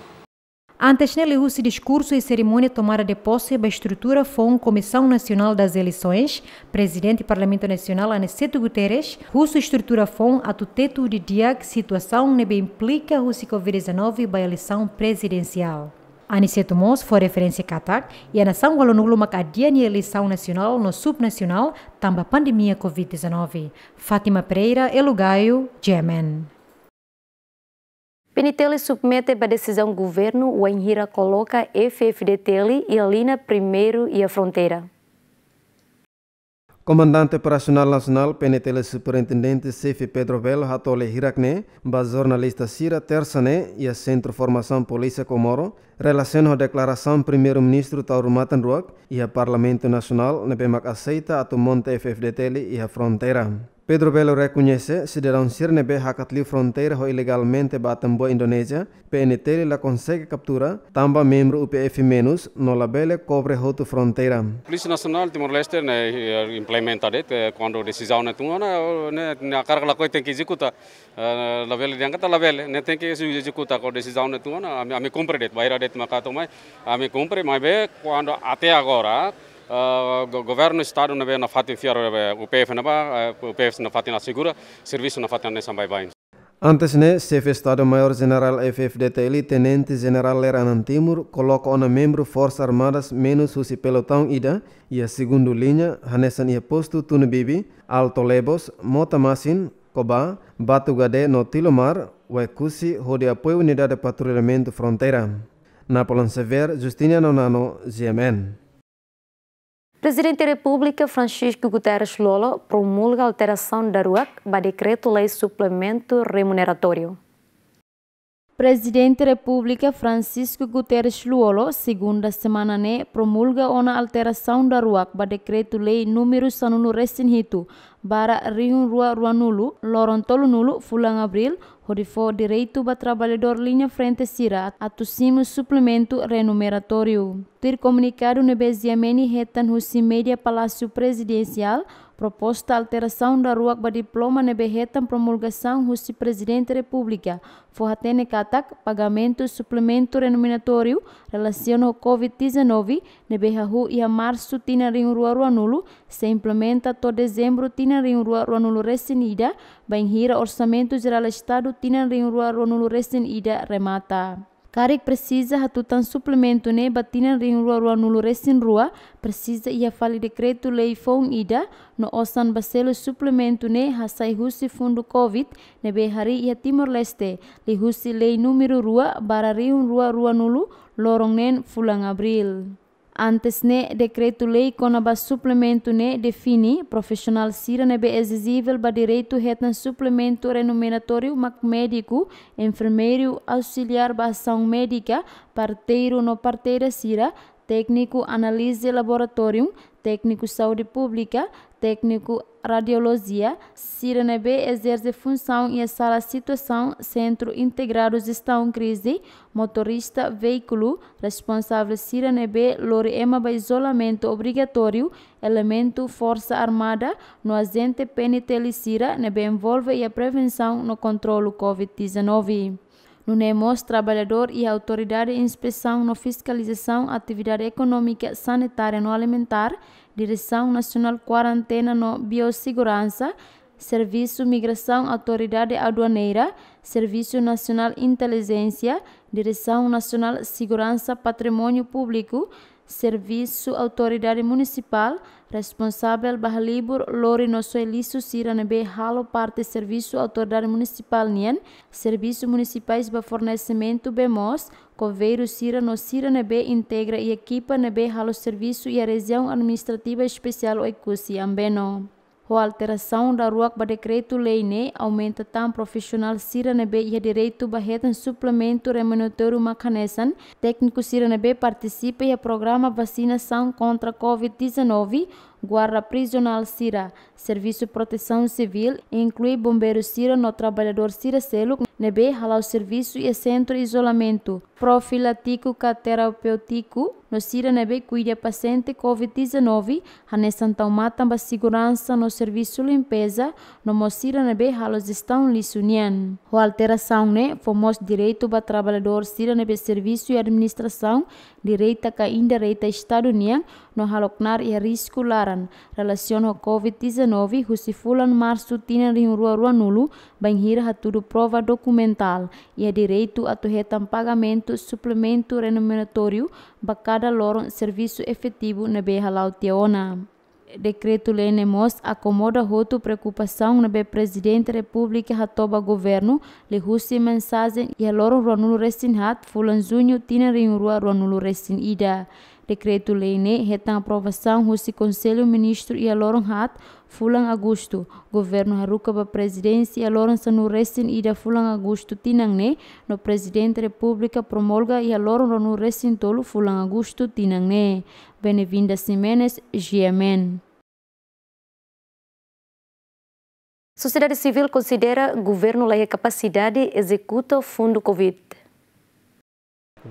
Antes nele, o discurso e cerimônia tomada de posse da estrutura foi Comissão Nacional das Eleições, presidente do Parlamento Nacional Aniceto Guterres, russo estrutura foi a tuteto de dia que situação nebe implica o Covid-19 a eleição presidencial. Aniceto Mons foi referência a Qatar e a nação galonulo macadia na eleição nacional no subnacional a pandemia Covid-19. Fátima Pereira, Elugaio, Yemen. PNTL submete para decisão governo o Enhira coloca FFDTL e alina primeiro e a fronteira. Comandante Operacional Nacional, PNTL Superintendente CF Pedro Belo, Hatole Hirakne, ba jornalista Cira Tersane e a Centro Formação Polícia Comoro, relaciona a declaração Primeiro-Ministro Tauro Matanruak e a Parlamento Nacional, na aceita a Tumonte FFDTL e a fronteira. Pedro Belo reconhece se denunciar nebe hakatli fronteira ho ilegalmente Indonesia, Indonésia, PNT la consegue captura, tamba membro UPF menos, no la bele cobre ho tu fronteira. Polícia Nacional Timor-Leste ne implementa det eh, quando decisão né tunga ne a carga la coi tem que executa eh, la bele diangkat la bele né tem que executa quando decisão ne, tunga ami ami cumpre det baira det maka tomai ami cumpre mai be quando até agora Eh, governo estado na na fati fiar e, UPF neva eh, UPF na fati na segura serviço na fati na nessa bain Antes ne chefe Estado-Maior General FFDTL Tenente General Leranan Timur coloca a membro Forças Armadas menos o pelotão ida e a segunda linha, hanesan ia posto bibi, Alto Lebos, Motamasin, Cobá, Batugade no Tilomar, Huecusi, onde apoio unidade de patrulhamento fronteira. Napoleon Sever, Justiniano Nano, GMN. Presidente da República Francisco Guterres Lula promulga a alteração da RUAC para decreto-lei suplemento remuneratório. Presidente da República Francisco Guterres Lolo, segunda semana né, promulga uma alteração da RUAC para decreto-lei número sanunu resinhitu para Rio Rua Ruanulo, Lorontolo Nulo, Fulano Abril, Horifo direito ba trabalhador linha frente sira atusimo suplemento renumeratório. Ter comunicado no nebesiameni retan husi media palácio presidencial Proposta alteração da rua para diploma na berreta promulgação russo presidente da república. Forratene katak pagamento suplemento renominatório relacionado ao COVID-19 na berrahu e a março tina rin rua se implementa to dezembro tina rin rua rua nulo bem hira orçamento geral estado tina rin rua rua nulo remata. Careg precisa hatutan suplemento ne batinan ring rua rua nulu resin rua precisa ia fali dekretu lei fong ida no osan baselo suplemento ne hasai husi fundu covid nebe hari ia Timor Leste li husi lei numero rua bara riun rua rua nulu lorong nen fulang Abril. Antes ne decreto lei con suplemento ne defini profissional sira ne be exigível ba direito retan suplemento remuneratório mac médico, enfermeiro, auxiliar ba ação médica, parteiro no parteira sira, técnico analise laboratório, técnico saúde pública, técnico radiologia, Sireneb exerce função em sala situação, centro integrado gestão crise, motorista veículo, responsável Sireneb Lorema isolamento obrigatório, elemento força armada, no agente penitenciário, nebe envolve a prevenção no controle COVID-19. NEMOS trabalhador e autoridade de inspeção no fiscalização atividade econômica, sanitária no alimentar, Direção Nacional Quarentena no Biossegurança, Serviço Migração Autoridade Aduaneira, Serviço Nacional Inteligência, Direção Nacional Segurança Patrimônio Público, Serviço Autoridade Municipal, Responsável Bahlibur Lori Nosoelisu Siranbe Halo parte Serviço Autoridade Municipal Nien, Serviço Municipais para Fornecimento BEMOS, Coveiro Sira no Sira Nebe integra e equipa Nebe Halo Serviço e a região administrativa especial Oicusi Ambeno. Ho alteração da rua para decreto lei ne aumenta tam profissional siranebe e direito barretan suplemento remuneratório macanesan. Técnico siranebe participa e programa vacinação contra COVID-19 guarda prisional Sira, Serviço Proteção Civil, inclui bombeiro Sira no trabalhador Sira selo nebe halau serviço e centro isolamento, profilático terapêutico, no nebe cuida paciente COVID-19, hane mata Matamba segurança no serviço limpeza, no Mosiranebe halos estão lisunian. O alteração né, fomos direito para trabalhador nebe serviço e administração, direita que indireita Estado nian, no haloknar e risco laran, relaciona COVID-19, husifulan março tina rin rua rua nulu banhir haturu prova documental e a direito a torretam pagamento suplemento remuneratório bacada loron serviço efetivo na beha lautiona. Decreto Lenemos acomoda roto preocupação na be presidente da República Hatoba governo le husi mensagem e a loron Ronulo Resin Hat fulan junho tina ringrua Ronulo Resin Ida. Decreto-Lei NE retém aprovação russo Conselho Ministro e Aloron Hat, Fulan Augusto. Governo Haruka para Presidência e Aloron Sanu e da Fulan Augusto Tinang NE, no Presidente da República promulga e Aloron Ronu Tolo Fulan Augusto Tinang NE. Benevinda Simenes, GMN. Sociedade Civil considera governo leia capacidade executa o fundo Covid.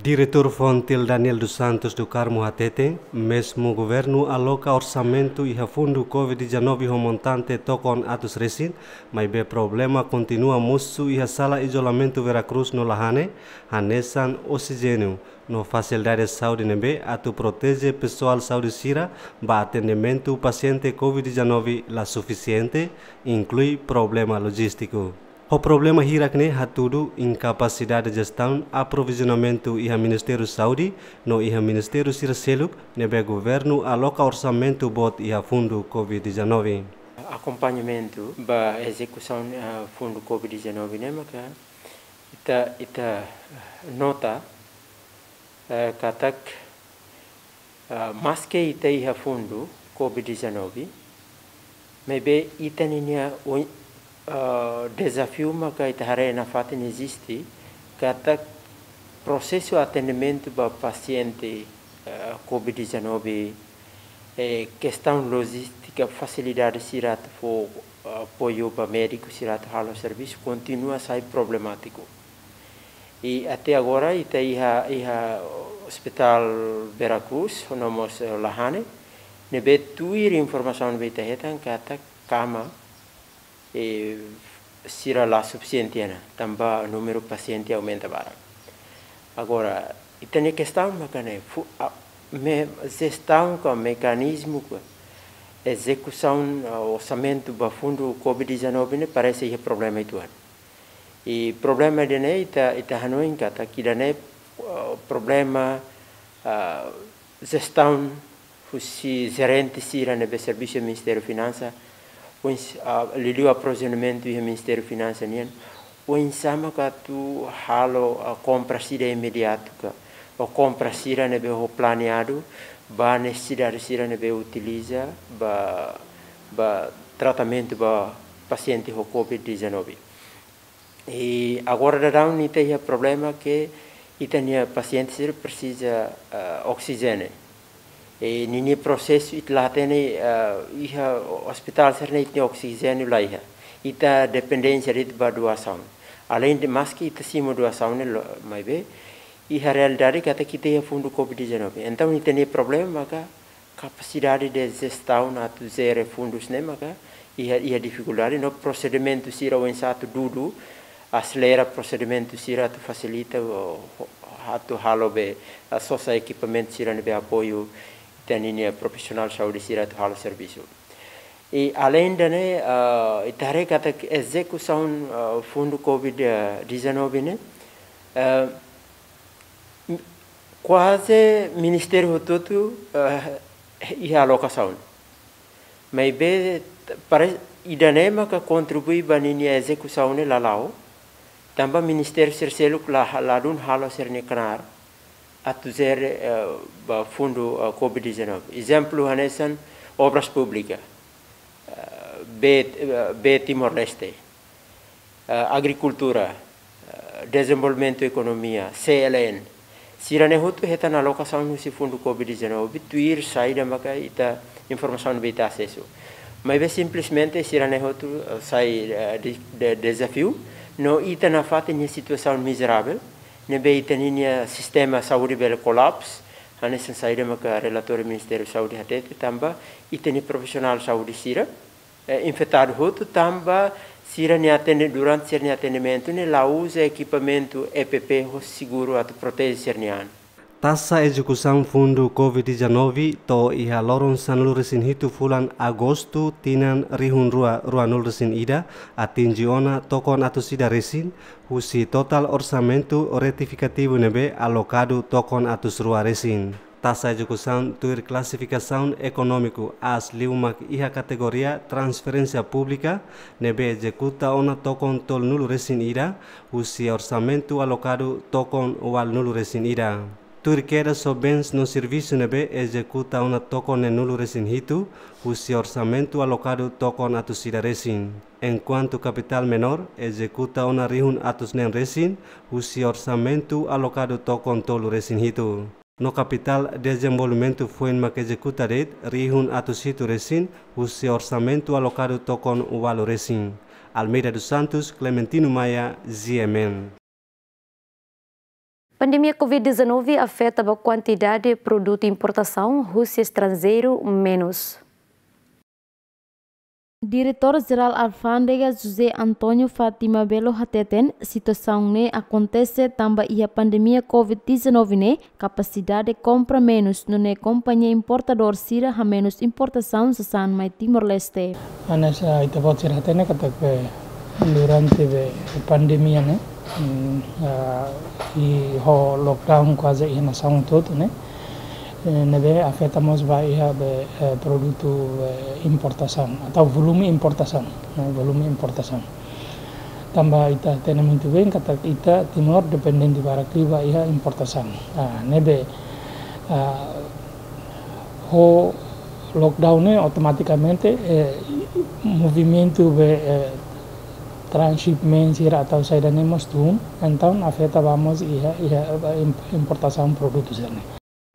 Director Fontil Daniel dos Santos do Carmo Hatete, mesmo governo aloca orçamento e fondo Covid-19 o montante tocon atos resin, pero be problema continua mucho y e a sala isolamento Veracruz no Lahane, hanesan oxigênio. No facilidade de saúde nebe, ato protege pessoal saúde sira, ba atendimento paciente Covid-19 la suficiente, inclui problema logístico. O problema Hirakne Hatudu, incapacidade de gestão, aprovisionamento e a Ministério Saúde, no e a Ministério Circeluk, nebe governo aloca orçamento bot e a fundo Covid-19. Acompanhamento ba execução uh, fundo Covid-19, né, maka? Ita, ita nota uh, eh, katak uh, eh, maske ita iha fundo Covid-19, mebe itaninia uh, desafio maka itahare na fatin existe kata processo atendimento para paciente ah, COVID-19 é questão logística facilidade de for ah, apoio para médico sirato halo serviço continua a sair problemático e até agora ita iha iha hospital Veracruz é Lahane não tem informação que a kata kama e eh, será lá suficiente, né? também o número de pacientes aumenta para. Agora, e tem a questão, né? gestão com mecanismo, execução, orçamento para fundo COVID-19 né? parece que é problema atual. E problema de né, ita em Hanoi kata da né problema a ah, gestão, se gerente sira no serviço do Ministério da Finanças liliu aprovisionamento do Ministério Finanças nian o insama ka tu halo a compra sira imediato ka o compra sira nebe ho planeado ba necessidade sira nebe utiliza ba ba tratamento ba paciente ho COVID-19 e agora da down ni tem problema que e tem paciente sira precisa uh, oxigênio ini e, nini proses itlahten e, iha hospital itu itni oxygen ulaiha ita dependencia rit ba dua sam alain de maski ita simo dua sam ne be iha dari kata kita iha fundu covid-19 entah ni tem problem maka capacidade de gestão na tu zere fundus ne maka iha iha dificuldade no tu sira wen satu dudu prosedemen tu sira tu fasilita hatu halobe a sosa equipamento sira ne be apoyu tenine ya, profesional Saudi sirat hal servisu e alain dana. né uh, eh, itare kata saun uh, covid 19 né uh, quase ministério todo uh, e alocação mas be parece idanema ka contribui banini execução né lalau tamba ministério serseluk la dun halo serni atuzer uh, eh, fundo uh, eh, Covid-19. Exemplo, Hanesan, obras públicas, uh, eh, B, B Timor-Leste, agricultura, desenvolvimento e economia, CLN. Sirane hutu heta na locação no fundo Covid-19, bituir saída maka ita informação beta acesso. Mas simplesmente sirane hutu sai de, de desafio, não ita na fata em situação miserável, nebeitaniniya sistema saúde bel collapse ane sen saida maka relator ministério saudi hatete tamba iteni profissional saudi sira infetado hoto tamba sira ne atende durante sira atendimento ne la usa equipamento EPP ho seguro ato protege sirniano tasa ejekusan fundu COVID-19 to iha lorong san lurisin hitu fulan Agosto tinan rihun rua rua nulisin ida jiona tokon sida resin husi total orsamentu retifikatibu nebe alokadu tokon atus rua resin. Tasa ejekusan tuir klasifikasaun ekonomiku as liumak iha kategoria transferensia publika nebe ejekuta ona tokon tol nulo resin ida husi orsamentu alokadu tokon wal nulo resin ida. Turquera Sobens no Serviço NB executa tokon toco no hitu recinto, cujo orçamento tokon toco na resin. En cuanto capital menor, executa una rihun atus nen resin, cujo orsamentu alocado tokon tolu resin hitu. No capital desenvolvimento foi ma que executa red, rihun atus hitu resin, cujo orsamentu alocado tokon valo recin. Almeida dos Santos, Clementino Maia, ZMN. Pandemia Covid-19 afeta a quantidade de produto importação Rússia estrangeiro menos. Diretor-Geral Alfândega José Antônio Fátima Belo Hateten, situação ne acontece também e a pandemia COVID-19 ne, capacidade compra menos, no ne companhia importador sira a menos importação se San Mai Timor-Leste. Ana, ita pode ser hatene, que. durante la pandemia mm, ...y e ho lockdown casi en la todo né eh, nebe afetamos va a produto producto importación, volume volumen importación, eh, volumen importación... tamba ita tenemos... tu bem kata ita timor dependente para barakli va a importación, nebe ho lockdown ne automaticamente eh, movimiento... de transshipment atau tenemos tun, entonces afecta vamos a iya, iya, importación productos.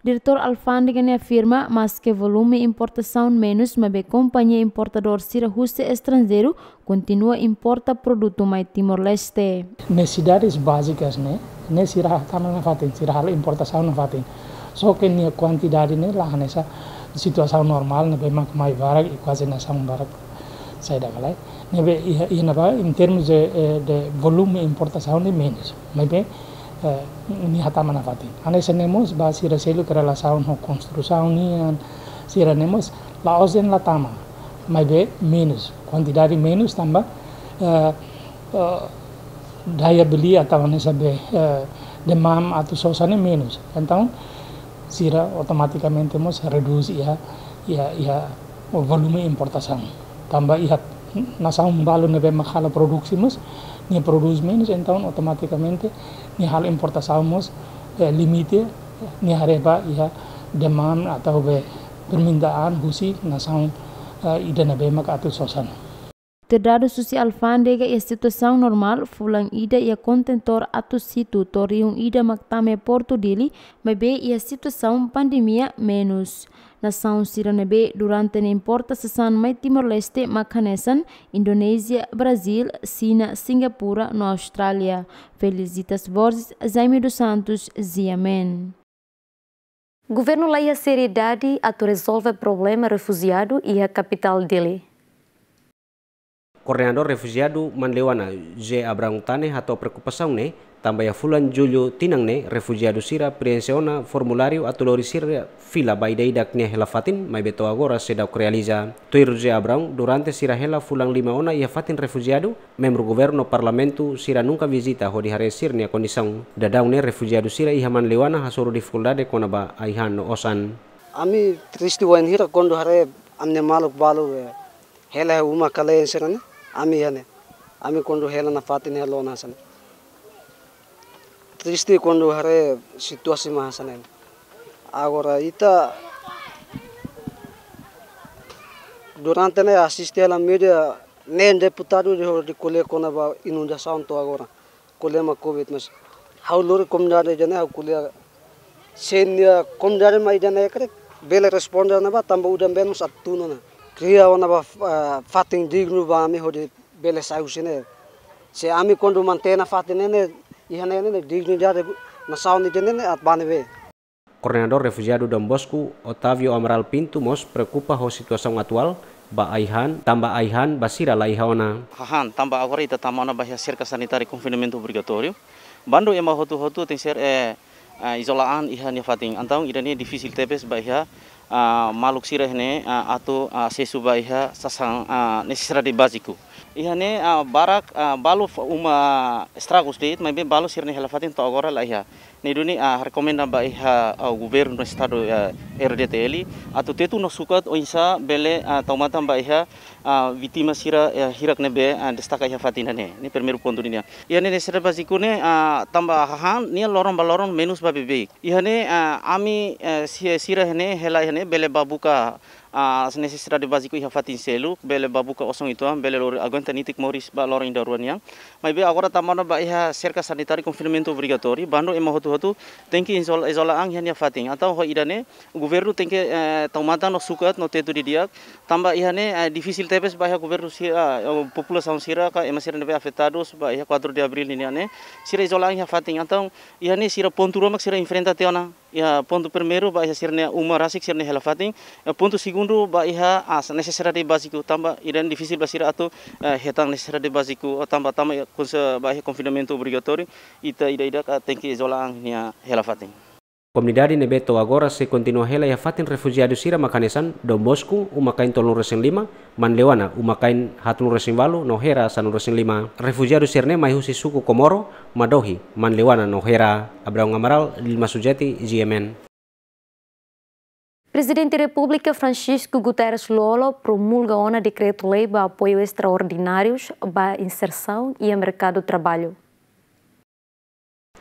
Diretor Alfandegen afirma mas que volume importação menos, mabe kompanya importador sira Sirahusa estranjero continua importa produto mai Timor-Leste. Necessidades básicas, né? Necessidades não fatin, necessidades importação não fatin, so ke ni quantidade ne lah nesa situação normal, ne bemak mai varak e quase nessa saya varak nebe eh, inaba in terms de, eh, eh, de volume importación de menos nebe eh, ni hata manafati ane senemos ba si reselu kera la saun ho construção an si nemos la ozen la tama minus, menos quantidade menos tambah eh, daya beli atau ane sabe eh, demam atau sosane menos então sira automaticamente mos reduce ya ya ya volume importação tambah ya, ihat na un valor ne vemos jala producimos ni produce menos entonces automáticamente ni hal importasamos eh, limite ni hareba ya demand atau be permintaan husi nasaun uh, eh, ida nabe mak atau sosan Terdado susi alfandega ia situação normal fulang ida ia kontentor atu situ toriung ida tame porto dili, mas be ia situação pandemia menus. nação Siranebe durante nem porta sessão mais Timor-Leste, Macanessan, Indonésia, Brasil, China, Singapura, na Austrália. Felicitas Borges, Jaime dos Santos, Ziamen. Governo leia seriedade a resolver problema refugiado e a capital dele. Coordenador refugiado Manlewana G. a atau preocupação, né? ya fulan julio tinang ne refugiado sira prensiona formulario atau lori sira fila baidaidak ne hela mai beto agora sedau realiza tuiruje abraun durante sira hela fulang lima ona ia fatin refugiado membro governo parlamento sira nunca visita ho di hare ne condição dadau ne refugiado sira ihaman lewana hasoro de konaba aihan osan ami tristi wan hira kondo hare amne maluk balu ya. hela ya uma kale sirane ami hane ya ami kondo hela na fatin ona sana Terus di kondo hare situasi mahasanen. Agora ita durante né assiste ela mídia nem deputado de de colher quando a inundação to agora colher ma covid mas how lor kom jare jane how colher sen kom jare mai jane kare bele respond na ba tambu udam bel mus atuna na kriya ona ba fating dignu ba ami ho de bele sai usine se ami kondo mantena fatine ne Koordinator refugiado Don Bosco, Otavio Amaral Pinto, mos preocupa ho situasi aktual, ba aihan tamba aihan basira laihaona. Hahan tamba agora ita tamana bahia cerca sanitari confinamento obrigatório. Bando ema hotu hotu tem ser eh, eh isolaan ihan ya fating antang idane difisil tepes bahia maluk sireh ne atau sesuba iha sasang nesisra di baziku. Iha ne barak balu uma estragus deit, mabe balu sirne helafatin to agora la iha. Ne duni rekomenda ba iha governo do estado RDTL atau tetu no sukat oinsa bele tomatan ba iha a vitima sira hirak nebe destaka ya fatina ne ni primeiro pondu ni ya ne sira basiku ne tamba ni lorong balorong menus babi bebe ya ne ami sira ne hela ne bele babuka as necessidade básica ia fatin selu bele babuka osong itu bele lor aguenta nitik moris ba lor inda yang mai be agora tamana ba iha serka sanitari confinamento obrigatori bando ema hotu hotu tenki que isola ang ia fatin atau ho idane o governo tem e, no sukat no tetu di dia tamba iha ne e, difisil tepes ba iha governo si e, população sira ka ema sira nebe afetados ba iha 4 de abril ini aneh sira isola ang ia fatin atau iha ne sira ponturo mak sira enfrenta teona ya ponto primeiro ba sirne uma rasik sirne helafating ya ponto segundo ba ia as necessary de basiku tamba iren difícil basira atu eh, hetang necessary de basiku tamba tamba kunsa ba iha confinamento obrigatório ita ida ida ka tenki isolang nia helafating Comunidade Nebeto agora se continua a e fatin refugiados ira makanesan dom Bosco, uma cain tolun resen lima, Manlewana, uma cain hatun resen valo, nohera sanun lima. Refugiados irne maihusi suku Komoro, Madohi, Manlewana, nohera. Abraão Amaral, Lima Sujeti, GMN. Presidente da República Francisco Guterres Lolo promulga um decreto-lei para apoio extraordinários para inserção e mercado do trabalho.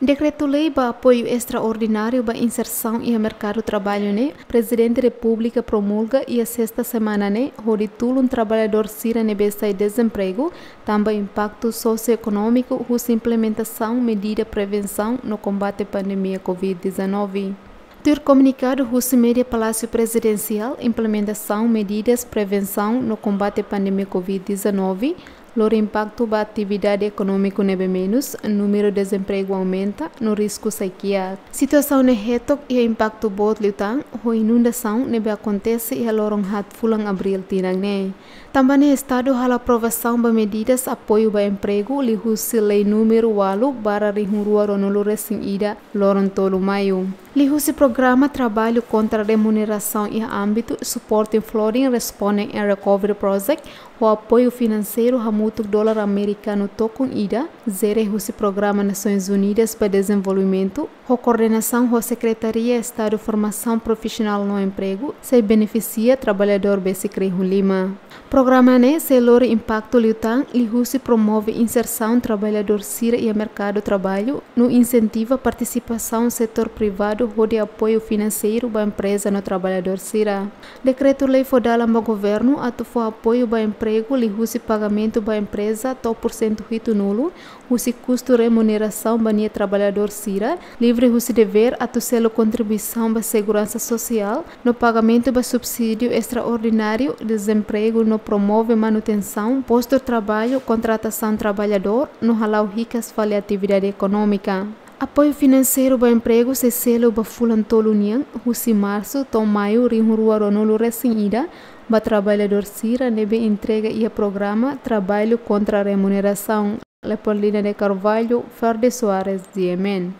Decreto-lei para apoio extraordinário para inserção e mercado de trabalho, né? Presidente da República promulga e a sexta semana, né? Roditulo um trabalhador sira nebesta e desemprego, também impacto socioeconômico, cuja implementação medida prevenção no combate à pandemia Covid-19. Ter comunicado Rússia Média Palácio Presidencial implementação medidas prevenção no combate à pandemia Covid-19 Loro impacto ba atividade econômica nebe menos, número de desemprego aumenta, no risco sequia. Situação ne reto e impacto bot lutan, ho inundação nebe acontece e a loron hat fulan abril tirang ne. Também Estado hala aprovação de medidas apoio para emprego lihusi lei número 8 para rihurua ronolures sing ida lorontolo maio. Lihusi programa trabalho contra remuneração e âmbito suporte em Florin Responding and Recovery Project o apoio financeiro hamutuk dólar americano tokun ida zere husi programa Nações Unidas para Desenvolvimento o coordenação da Secretaria Estado Formação Profissional no Emprego se beneficia trabalhador Besicre Lima. Programane Celor Impacto Liutang se promove inserção trabalhador Cira e mercado trabalho no incentivo à participação do setor privado rode apoio financeiro da empresa no trabalhador Cira. Decreto-lei fodala ao governo atufou apoio ao emprego se pagamento da empresa porcento rito nulo husi custo remuneração bania trabalhador sira, livre husi dever a tucelo contribuição ba segurança social, no pagamento ba subsídio extraordinário, desemprego no promove manutenção, posto de trabalho, contratação trabalhador, no halau ricas fale atividade econômica. Apoio financeiro para emprego se selo para fulantolo nian, husi março, tom maio, rinhuruaronolo recém-ida, para trabalhador sira nebe entrega e programa Trabalho contra Remuneração. Leopoldina é de Carvalho Ferdi Soares de Yemen.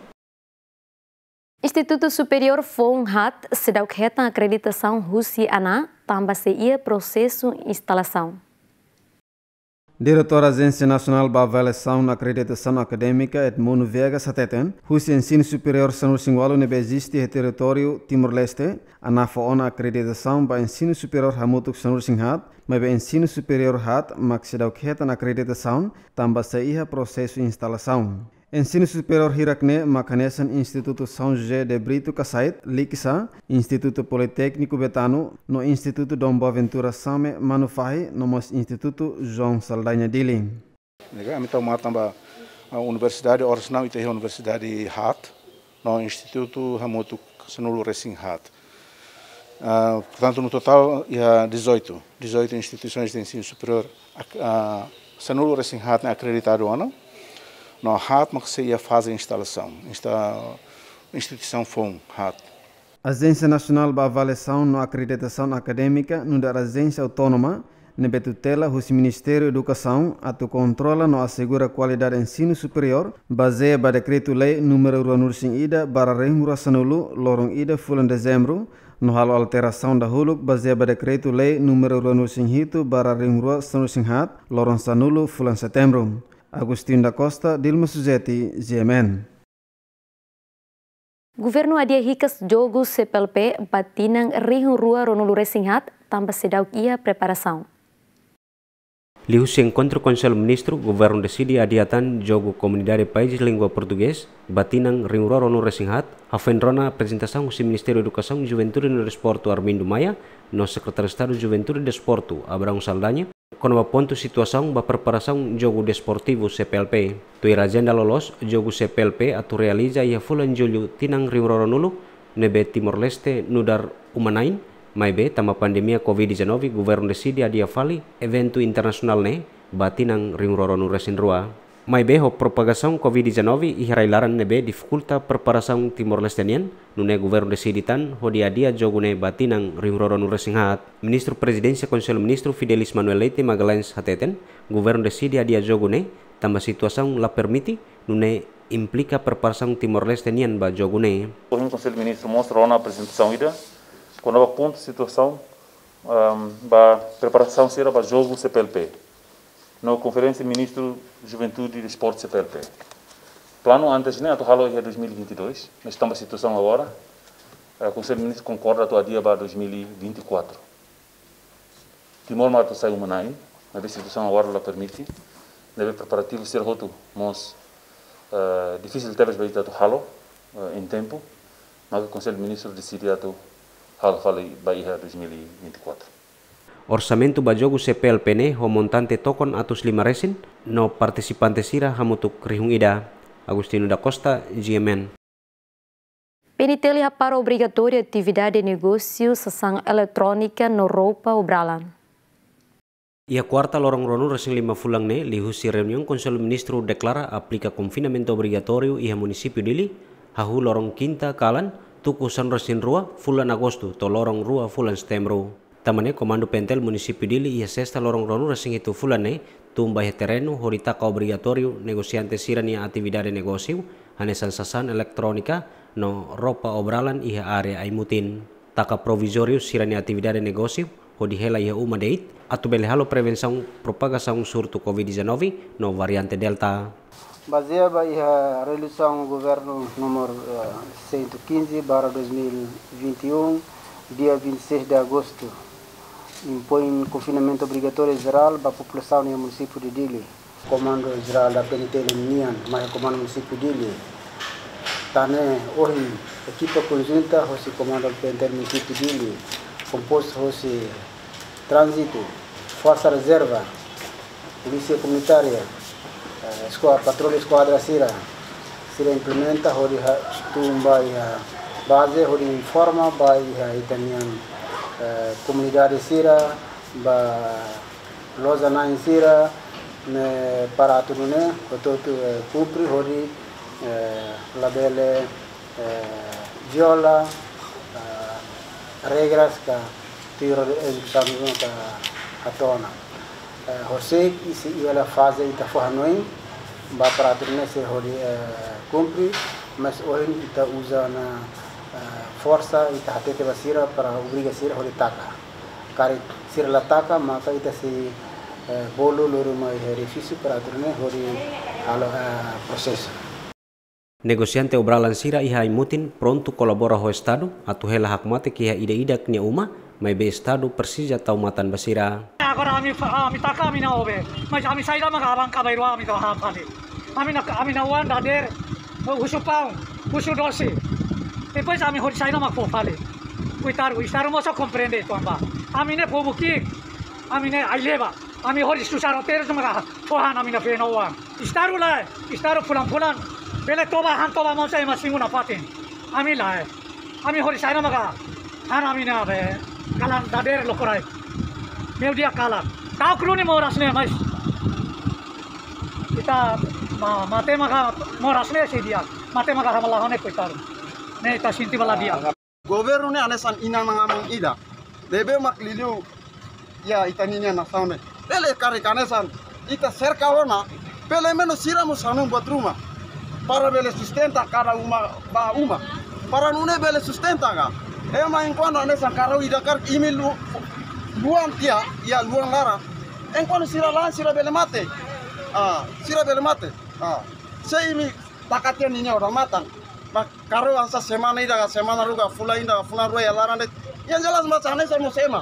Instituto Superior FONHAT se dá o que acreditação Russiana, também se ia processo instalação. Diretora Agência Nacional para sound na Acreditação Acadêmica Edmundo Vega Sateten, cujo ensino superior São Singualo nebesiste e território Timor-Leste, a nafaona acreditação para ensino superior Hamutuk São Singhat, mas para ensino superior Hat, maxidaukheta na acreditação, também saía processo de instalação. Ensino Superior Hirakne Makanesen Instituto São José de Brito Casait Likisa Instituto Politécnico Betano no Instituto Dom Boaventura Same Manufahi no Mos Instituto João Saldanha Dili. Nega amita matamba a Universidade Orsnam e a Universidade Hat no Instituto Hamutu Senulo Racing Hat. Uh, portanto, no total, há 18, 18 instituições de ensino superior. Uh, ah, Senulu Racing Hat né, acreditado ano. não? no mas que se ia fazer a instalação. Esta instituição foi um RATMA. A Agência Nacional para Avaliação na Acreditação Acadêmica, no da Agência Autônoma, na tutela o Ministério da Educação, a tu controla no assegura qualidade de ensino superior, baseia para decreto-lei número para barra Sanulu, lorong ida fulan dezembro, no halo alteração da huluk baseia para decreto-lei número para barra Renguransanulu, lorong Sanulu, fulan setembro. Agustin da Costa, Dilma Suzeti, GMN. Governo adia hikas jogo CPLP batinang rihun rua Ronulure singhat tambah sedauk ia preparação. Liu se encontró con el ministro governo de Sidi adiatan jogo de país língua português, batinan ringroro no resinhat, afenrona Ministerio de Educación y Juventud en el Desporto Armindo Maia, no secretario de Estado de Juventud y Desporto Abraão Saldanha, Konoma pontu situasaung ba preparasaung jogo desportivo CPLP. Tuira agenda lolos jogo CPLP atu realiza ia fulan Julio tinang ringroro nulu nebe Timor Leste nudar Umanain Mai be tama pandemia COVID-19 guvern desidi adia fali eventu internasional ne batinang nu resin Mai be ho propagasong COVID-19 i laran ne be dificulta Timor-Leste nu nune guvern desidi tan ho dia dia jogune batinang resin hat. Ministro Presidensia Konsel Ministro Fidelis Manuel Leite Magalhães Hateten guvern desidi adia jogune tama situação la permiti nune implica perparasong Timor-Leste nian ba jogune. O Konsel Ministro mostra na ida Quando eu ponto a situação, um, a preparação será para jogo CPLP. Na conferência ministro Juventude e Esporte CPLP. Plano antes, né? Atual é 2022. mas estamos na situação agora. Eh, o Conselho Ministro concorda atual dia para 2024. Timor Mato saiu Manai. Na situação agora ela permite. Deve preparativo ser roto, mas uh, difícil ter as vezes atual uh, eh, em tempo. Mas o Conselho Ministro decidiu atual halfali baiha 2024. Orsamento bajogu CPLPN ho montante tokon atus lima resin no partisipante sira hamutuk rihung ida Agustino da Costa, GMN. Penitelia para obrigatória atividade de negócio sessão eletrônica no Roupa Obralan. Ia kuarta lorong ronu resing lima fulang ne lihusi reunion konsul Ministro deklara aplika confinamento obrigatorio iha a dili hahu lorong kinta kalan tuku sanrasin rua fulan agosto to lorong rua fulan stemro tamane komando pentel munisipi dili ia sesta lorong ronu rasing itu fulan ne tumba ya terenu horita ka obrigatorio negociante ia atividade negosiu ane sansasan elektronika no ropa obralan ia area aimutin taka provisorio sirania atividade negosium. hodi hela ia uma deit atu bele halo prevenção propagação surto covid-19 no variante delta baseada na resolução do governo número 115 eh, barra 2021 dia 26 de agosto impõe confinamento obrigatório geral para a população no município de Dili comando geral da penitência Nian mas comando município de Dili também hoje equipa conjunta hoje comando penitência município de Dili composto hoje trânsito, força reserva, polícia comunitária, eh, escola, patrulha esquadra Sira. Sira implementa, hori tumba e a base, hori informa, vai e também comunidade Sira, ba loza na Sira, né para tudo né, todo cumpre, hori labele eh, viola eh, regras que tira resultado à tona. Você se ela faz e está fornoi, vai para tornar se ele é, cumpre, mas hoje está usando é, força e está até basira para obrigar se hori taca. Cara, se ela taca, mas aí está se é, bolo loro mais refício para tornar hori ao processo. Negosiante obralan sira iha imutin pronto kolabora ho Estado, hela hakmate ki iha ida idak nia uma, mai be Estado persija tau matan basira. Agora ami ami taka ami na obe, mas ami saira maka abang kabairu ami to hapani. Ami na ami na wan dader, husu pau, husu dosi. Depois ami hori saira maka fofale. Kuitar kuitar mo so comprende to amba. Ami ne pobuki, ami ne aileva. Ami hori susaro teres maka fohan ami na fenowan. Istaru lai, istaru fulan fulan. বেলে তোবা হান তোবা মঞ্চ এমা সিংহ না পাতেন আমি লাই আমি হরি সাই না মাগা হান আমি না বে কালান দাদের লোকরাই মেউডিয়া কালান তাও ক্রুনি মোর আসনে মাই এটা মাতে মাগা মোর আসনে সেই দিয়া মাতে মাগা হামলা অনেক কইতার নে এটা সিন্তিবালা দিয়া গোবেরুনে আনেসান ইনা মাঙা মাং ইদা দেবে মাক লিলিউ ইয়া ইতা নিনিয়া না সাউনে পেলে কারে কানেসান ইতা সেরকাও না পেলে মেনু সিরামু সানু বদ্রুমা para bele sustenta cada uma ba uma para nune bele sustenta ga e ma in quando ne san caro ida kar imi luan tia ya luan lara en quando sira lan sira bele mate ah sira bele mate ah se imi takatnya ninya orang matang ma karo asa semana ida ga semana ruga fula ida ga fula ya lara e ne yang jelas macam ne saya mau sema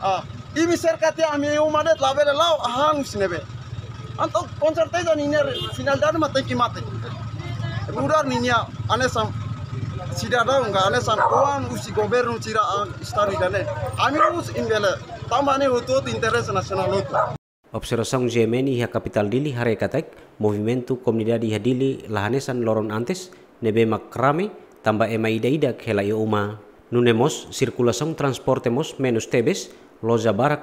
ah imi serkatia ami bela labele lau hang sinebe Anto konser teza ni final dar mati ki mate rural ninya ane sam sidadanga ane sam kuan usi gobernu cira ah, istari dane ami us imbele tamane hutot interes nasional hutot Observação Jemeni ha capital dili hare katek movimento komunidad di hadili lahanesan loron antes nebe makrame tamba emaida ida khela uma nunemos sirkulasong transportemos menos tebes Barak Abarak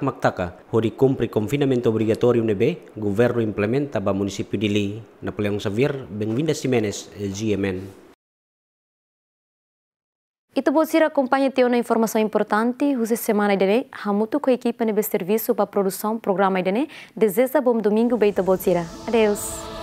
hori Hodicum Preconfinamento Obrigatório nebe, Governo implementa ba município di Li, savir beng vinda Simenes, GMN. Ito po sira acompanha teu na informasyon importante, huse semana dene, hamutu ko ekipa equipe nebe servisu para produção programa dene, deseza bom domingo ito bom sira. Adeus.